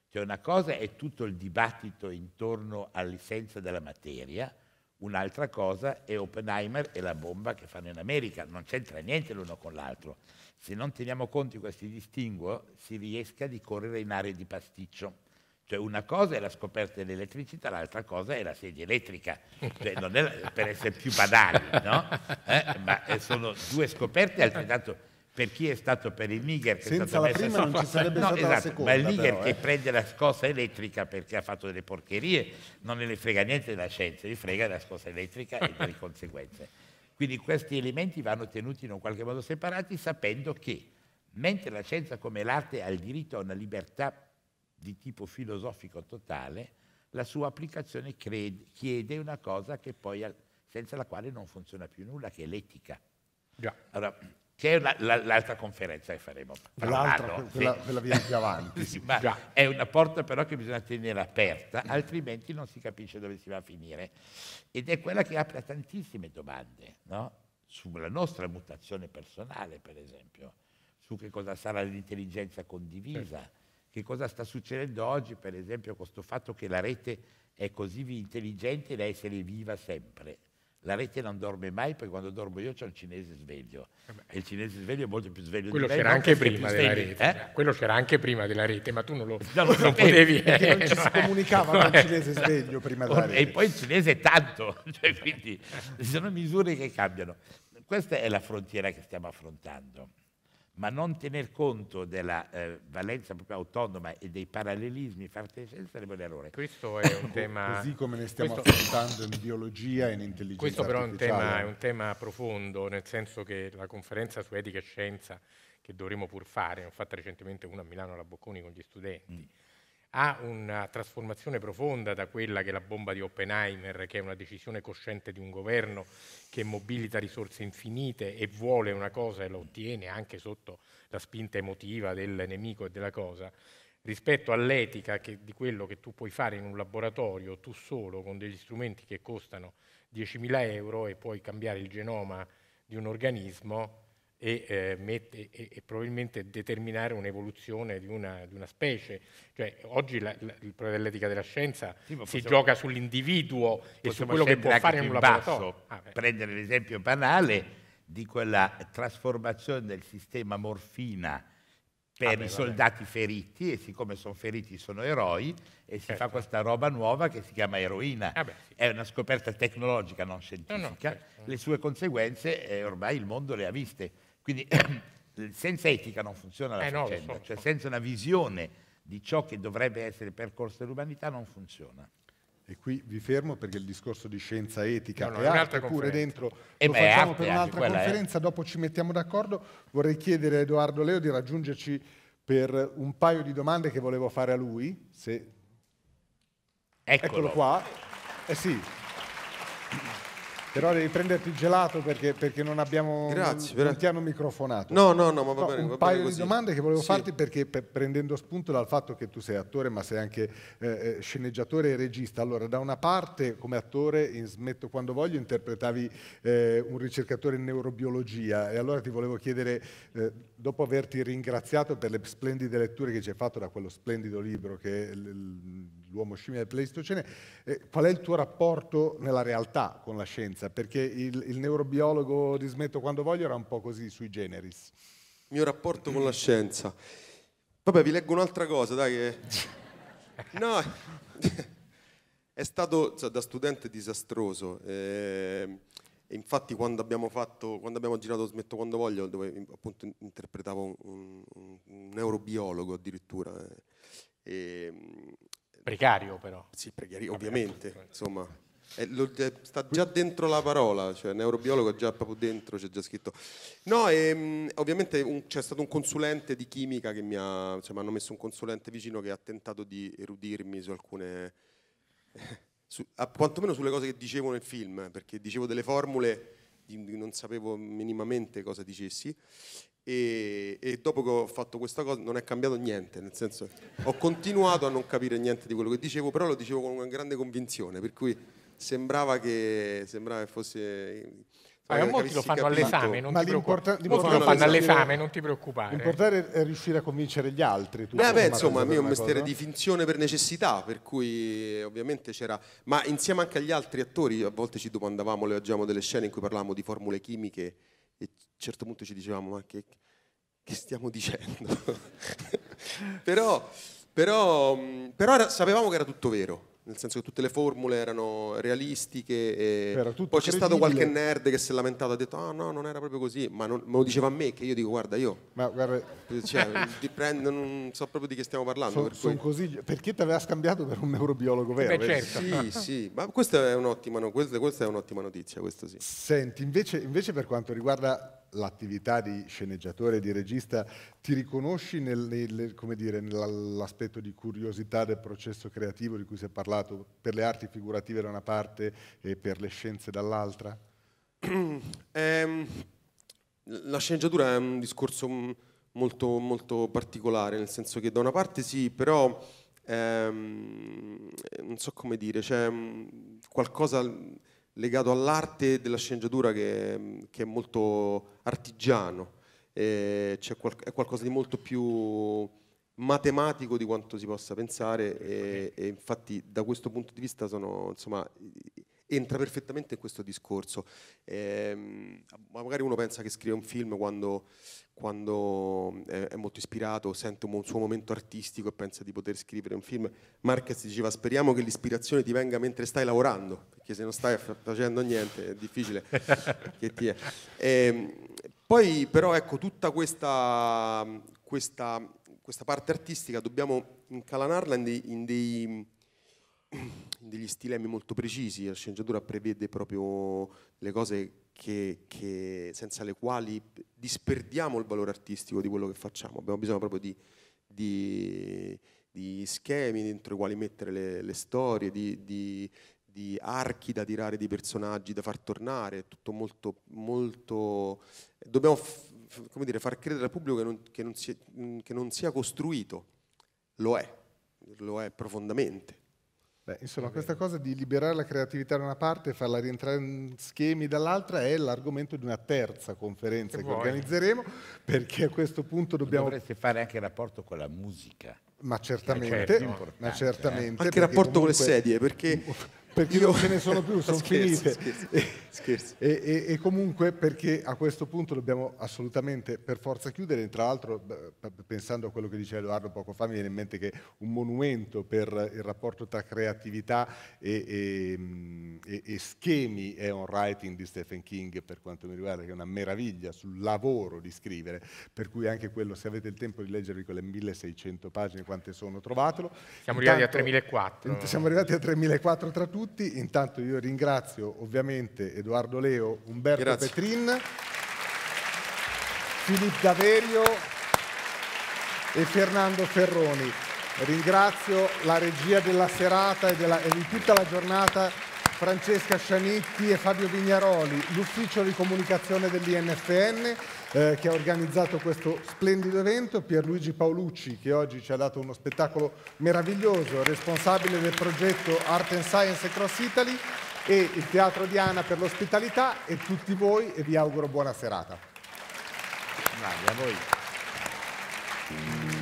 cioè una cosa è tutto il dibattito intorno all'essenza della materia, un'altra cosa è Oppenheimer e la bomba che fanno in America, non c'entra niente l'uno con l'altro. Se non teniamo conto di questi distinguo si riesca di correre in aree di pasticcio. Cioè una cosa è la scoperta dell'elettricità, l'altra cosa è la sedia elettrica, cioè, è per essere più banali, no? eh? ma eh, sono due scoperte altrettanto per chi è stato per il Niger che senza è stato la non ci sarebbe no, esatto, seconda, ma il Niger però, che eh. prende la scossa elettrica perché ha fatto delle porcherie non ne frega niente della scienza gli frega la scossa elettrica e delle conseguenze quindi questi elementi vanno tenuti in un qualche modo separati sapendo che mentre la scienza come l'arte ha il diritto a una libertà di tipo filosofico totale la sua applicazione chiede una cosa che poi senza la quale non funziona più nulla che è l'etica Già. Allora, che è la, la, l'altra conferenza che faremo. L'altra, quella, sì. quella viene più avanti. sì, è una porta però che bisogna tenere aperta, altrimenti non si capisce dove si va a finire. Ed è quella che apre tantissime domande, no? sulla nostra mutazione personale, per esempio, su che cosa sarà l'intelligenza condivisa, certo. che cosa sta succedendo oggi, per esempio, con questo fatto che la rete è così intelligente da essere viva sempre la rete non dorme mai perché quando dormo io c'è un cinese sveglio eh e il cinese sveglio è molto più sveglio quello di me. Quello c'era anche prima della rete, eh? quello c'era anche prima della rete, ma tu non lo, no, lo non potevi. Eh, non ci si comunicava con il cinese sveglio prima della rete. E poi il cinese è tanto, cioè, quindi ci sono misure che cambiano. Questa è la frontiera che stiamo affrontando ma non tener conto della eh, valenza proprio autonoma e dei parallelismi fartesi sarebbe un errore. Questo è un tema... Così come ne stiamo questo... affrontando in biologia e in intelligenza Questo però è un, tema, è un, tema, profondo, nel senso che la conferenza su etica e scienza che dovremmo pur fare, ne ho fatta recentemente una a Milano alla Bocconi con gli studenti, mm ha una trasformazione profonda da quella che è la bomba di Oppenheimer, che è una decisione cosciente di un governo che mobilita risorse infinite e vuole una cosa e la ottiene anche sotto la spinta emotiva del nemico e della cosa, rispetto all'etica che, di quello che tu puoi fare in un laboratorio tu solo con degli strumenti che costano 10.000 euro e puoi cambiare il genoma di un organismo e, eh, mette, e, e probabilmente determinare un'evoluzione di una, di una specie. Cioè, oggi la, la, il problema dell'etica della scienza sì, si gioca sull'individuo e su quello che può fare in un laboratorio. Ah, prendere l'esempio banale di quella trasformazione del sistema morfina per ah, beh, i soldati feriti e siccome sono feriti sono eroi e si certo. fa questa roba nuova che si chiama eroina. Ah, beh, sì. È una scoperta tecnologica, non scientifica. No, no, certo. Le sue conseguenze eh, ormai il mondo le ha viste. Quindi senza etica non funziona la eh faccenda, so, cioè so. senza una visione di ciò che dovrebbe essere il percorso dell'umanità non funziona. E qui vi fermo perché il discorso di scienza etica no, no, è arte pure dentro eh lo beh, facciamo per un'altra conferenza, è. dopo ci mettiamo d'accordo. Vorrei chiedere a Edoardo Leo di raggiungerci per un paio di domande che volevo fare a lui. Se... Eccolo. Eccolo qua. Eh sì. Però devi prenderti il gelato perché, perché non abbiamo Grazie, non, non ti hanno microfonato. No, no, no, ma va no, bene. Un va paio bene di domande che volevo sì. farti perché prendendo spunto dal fatto che tu sei attore ma sei anche eh, eh, sceneggiatore e regista. Allora, da una parte come attore in Smetto quando voglio interpretavi eh, un ricercatore in neurobiologia e allora ti volevo chiedere, eh, dopo averti ringraziato per le splendide letture che ci hai fatto da quello splendido libro che è l'uomo scimmia del Pleistocene, eh, qual è il tuo rapporto nella realtà con la scienza? scienza, perché il, il neurobiologo Rismetto quando voglio era un po' così sui generis. Il mio rapporto con la scienza. Vabbè, vi leggo un'altra cosa, dai che... No, è stato cioè, da studente disastroso. Eh, infatti quando abbiamo, fatto, quando abbiamo girato Smetto quando voglio, dove appunto interpretavo un, un, un neurobiologo addirittura. Eh, e, ehm, precario però. Sì, precario, ovviamente, insomma eh, lo, eh, sta già dentro la parola, cioè neurobiologo è già proprio dentro, c'è già scritto. No, e, ehm, ovviamente un, c'è stato un consulente di chimica che mi ha, cioè, mi hanno messo un consulente vicino che ha tentato di erudirmi su alcune, su, a, quantomeno sulle cose che dicevo nel film, perché dicevo delle formule, di, non sapevo minimamente cosa dicessi. E, e, dopo che ho fatto questa cosa non è cambiato niente, nel senso ho continuato a non capire niente di quello che dicevo, però lo dicevo con una grande convinzione, per cui sembrava che, sembrava fosse... Ah, molti lo fanno all'esame, non ma ti preoccupare. lo fanno all'esame, non ti preoccupare. L'importante è riuscire a convincere gli altri. Eh, beh, beh insomma, a me è un mestiere di finzione per necessità, per cui ovviamente c'era... Ma insieme anche agli altri attori, a volte ci domandavamo, leggiamo delle scene in cui parlavamo di formule chimiche e a un certo punto ci dicevamo, ma che, che stiamo dicendo? però, però, però sapevamo che era tutto vero nel senso che tutte le formule erano realistiche era poi c'è stato qualche nerd che si è lamentato e ha detto ah oh, no non era proprio così ma non, me lo diceva a me che io dico guarda io ma guarda cioè, prendo, non so proprio di che stiamo parlando so, per cui... così, perché ti aveva scambiato per un neurobiologo vero Beh, certo. sì sì ma questa è, no, questa, questa è un'ottima notizia questo sì senti invece, invece per quanto riguarda l'attività di sceneggiatore e di regista, ti riconosci nell'aspetto di curiosità del processo creativo di cui si è parlato per le arti figurative da una parte e per le scienze dall'altra? Ehm, la sceneggiatura è un discorso molto, molto particolare, nel senso che da una parte sì, però ehm, non so come dire, c'è cioè, qualcosa legato all'arte della sceneggiatura che, che è molto artigiano, eh, qual è qualcosa di molto più matematico di quanto si possa pensare e, e infatti da questo punto di vista sono, insomma, entra perfettamente in questo discorso. Eh, magari uno pensa che scrive un film quando, quando eh, è molto ispirato, sente un suo momento artistico e pensa di poter scrivere un film. Marquez diceva speriamo che l'ispirazione ti venga mentre stai lavorando, perché se non stai facendo niente è difficile che ti è. E, ehm, poi però ecco tutta questa, questa, questa parte artistica dobbiamo incalanarla in dei, in dei degli stilemi molto precisi, la sceneggiatura prevede proprio le cose che, che senza le quali disperdiamo il valore artistico di quello che facciamo, abbiamo bisogno proprio di, di, di schemi dentro i quali mettere le, le storie, di, di, archi da tirare, di personaggi da far tornare, è tutto molto... molto dobbiamo f- come dire, far credere al pubblico che non, che non, sia, che non sia costruito, lo è, lo è profondamente Beh, insomma, questa cosa di liberare la creatività da una parte e farla rientrare in schemi dall'altra è l'argomento di una terza conferenza che, che organizzeremo, perché a questo punto dobbiamo... Dovreste fare anche rapporto con la musica. Ma cioè, certamente, certo, ma certamente eh? anche il rapporto comunque... con le sedie, perché perché io... non ce ne sono più, sono scherzo, finite. Scherzo, scherzo. E, e, e, comunque perché a questo punto dobbiamo assolutamente per forza chiudere, tra l'altro pensando a quello che diceva Edoardo poco fa mi viene in mente che un monumento per il rapporto tra creatività e, e schemi è un writing di Stephen King per quanto mi riguarda che è una meraviglia sul lavoro di scrivere, per cui anche quello se avete il tempo di leggervi quelle 1600 pagine quante sono trovatelo. Siamo Intanto, arrivati a 3004. Siamo arrivati a 3004 tra tutti tutti. Intanto io ringrazio ovviamente Edoardo Leo, Umberto Grazie. Petrin, Filippo Daverio e Fernando Ferroni. Ringrazio la regia della serata e, della, e di tutta la giornata Francesca Scianitti e Fabio Vignaroli, l'ufficio di comunicazione dell'INFN eh, che ha organizzato questo splendido evento, Pierluigi Paolucci che oggi ci ha dato uno spettacolo meraviglioso, responsabile del progetto Art and Science Cross Italy e il Teatro Diana per l'ospitalità e tutti voi e vi auguro buona serata. Bravi, a voi.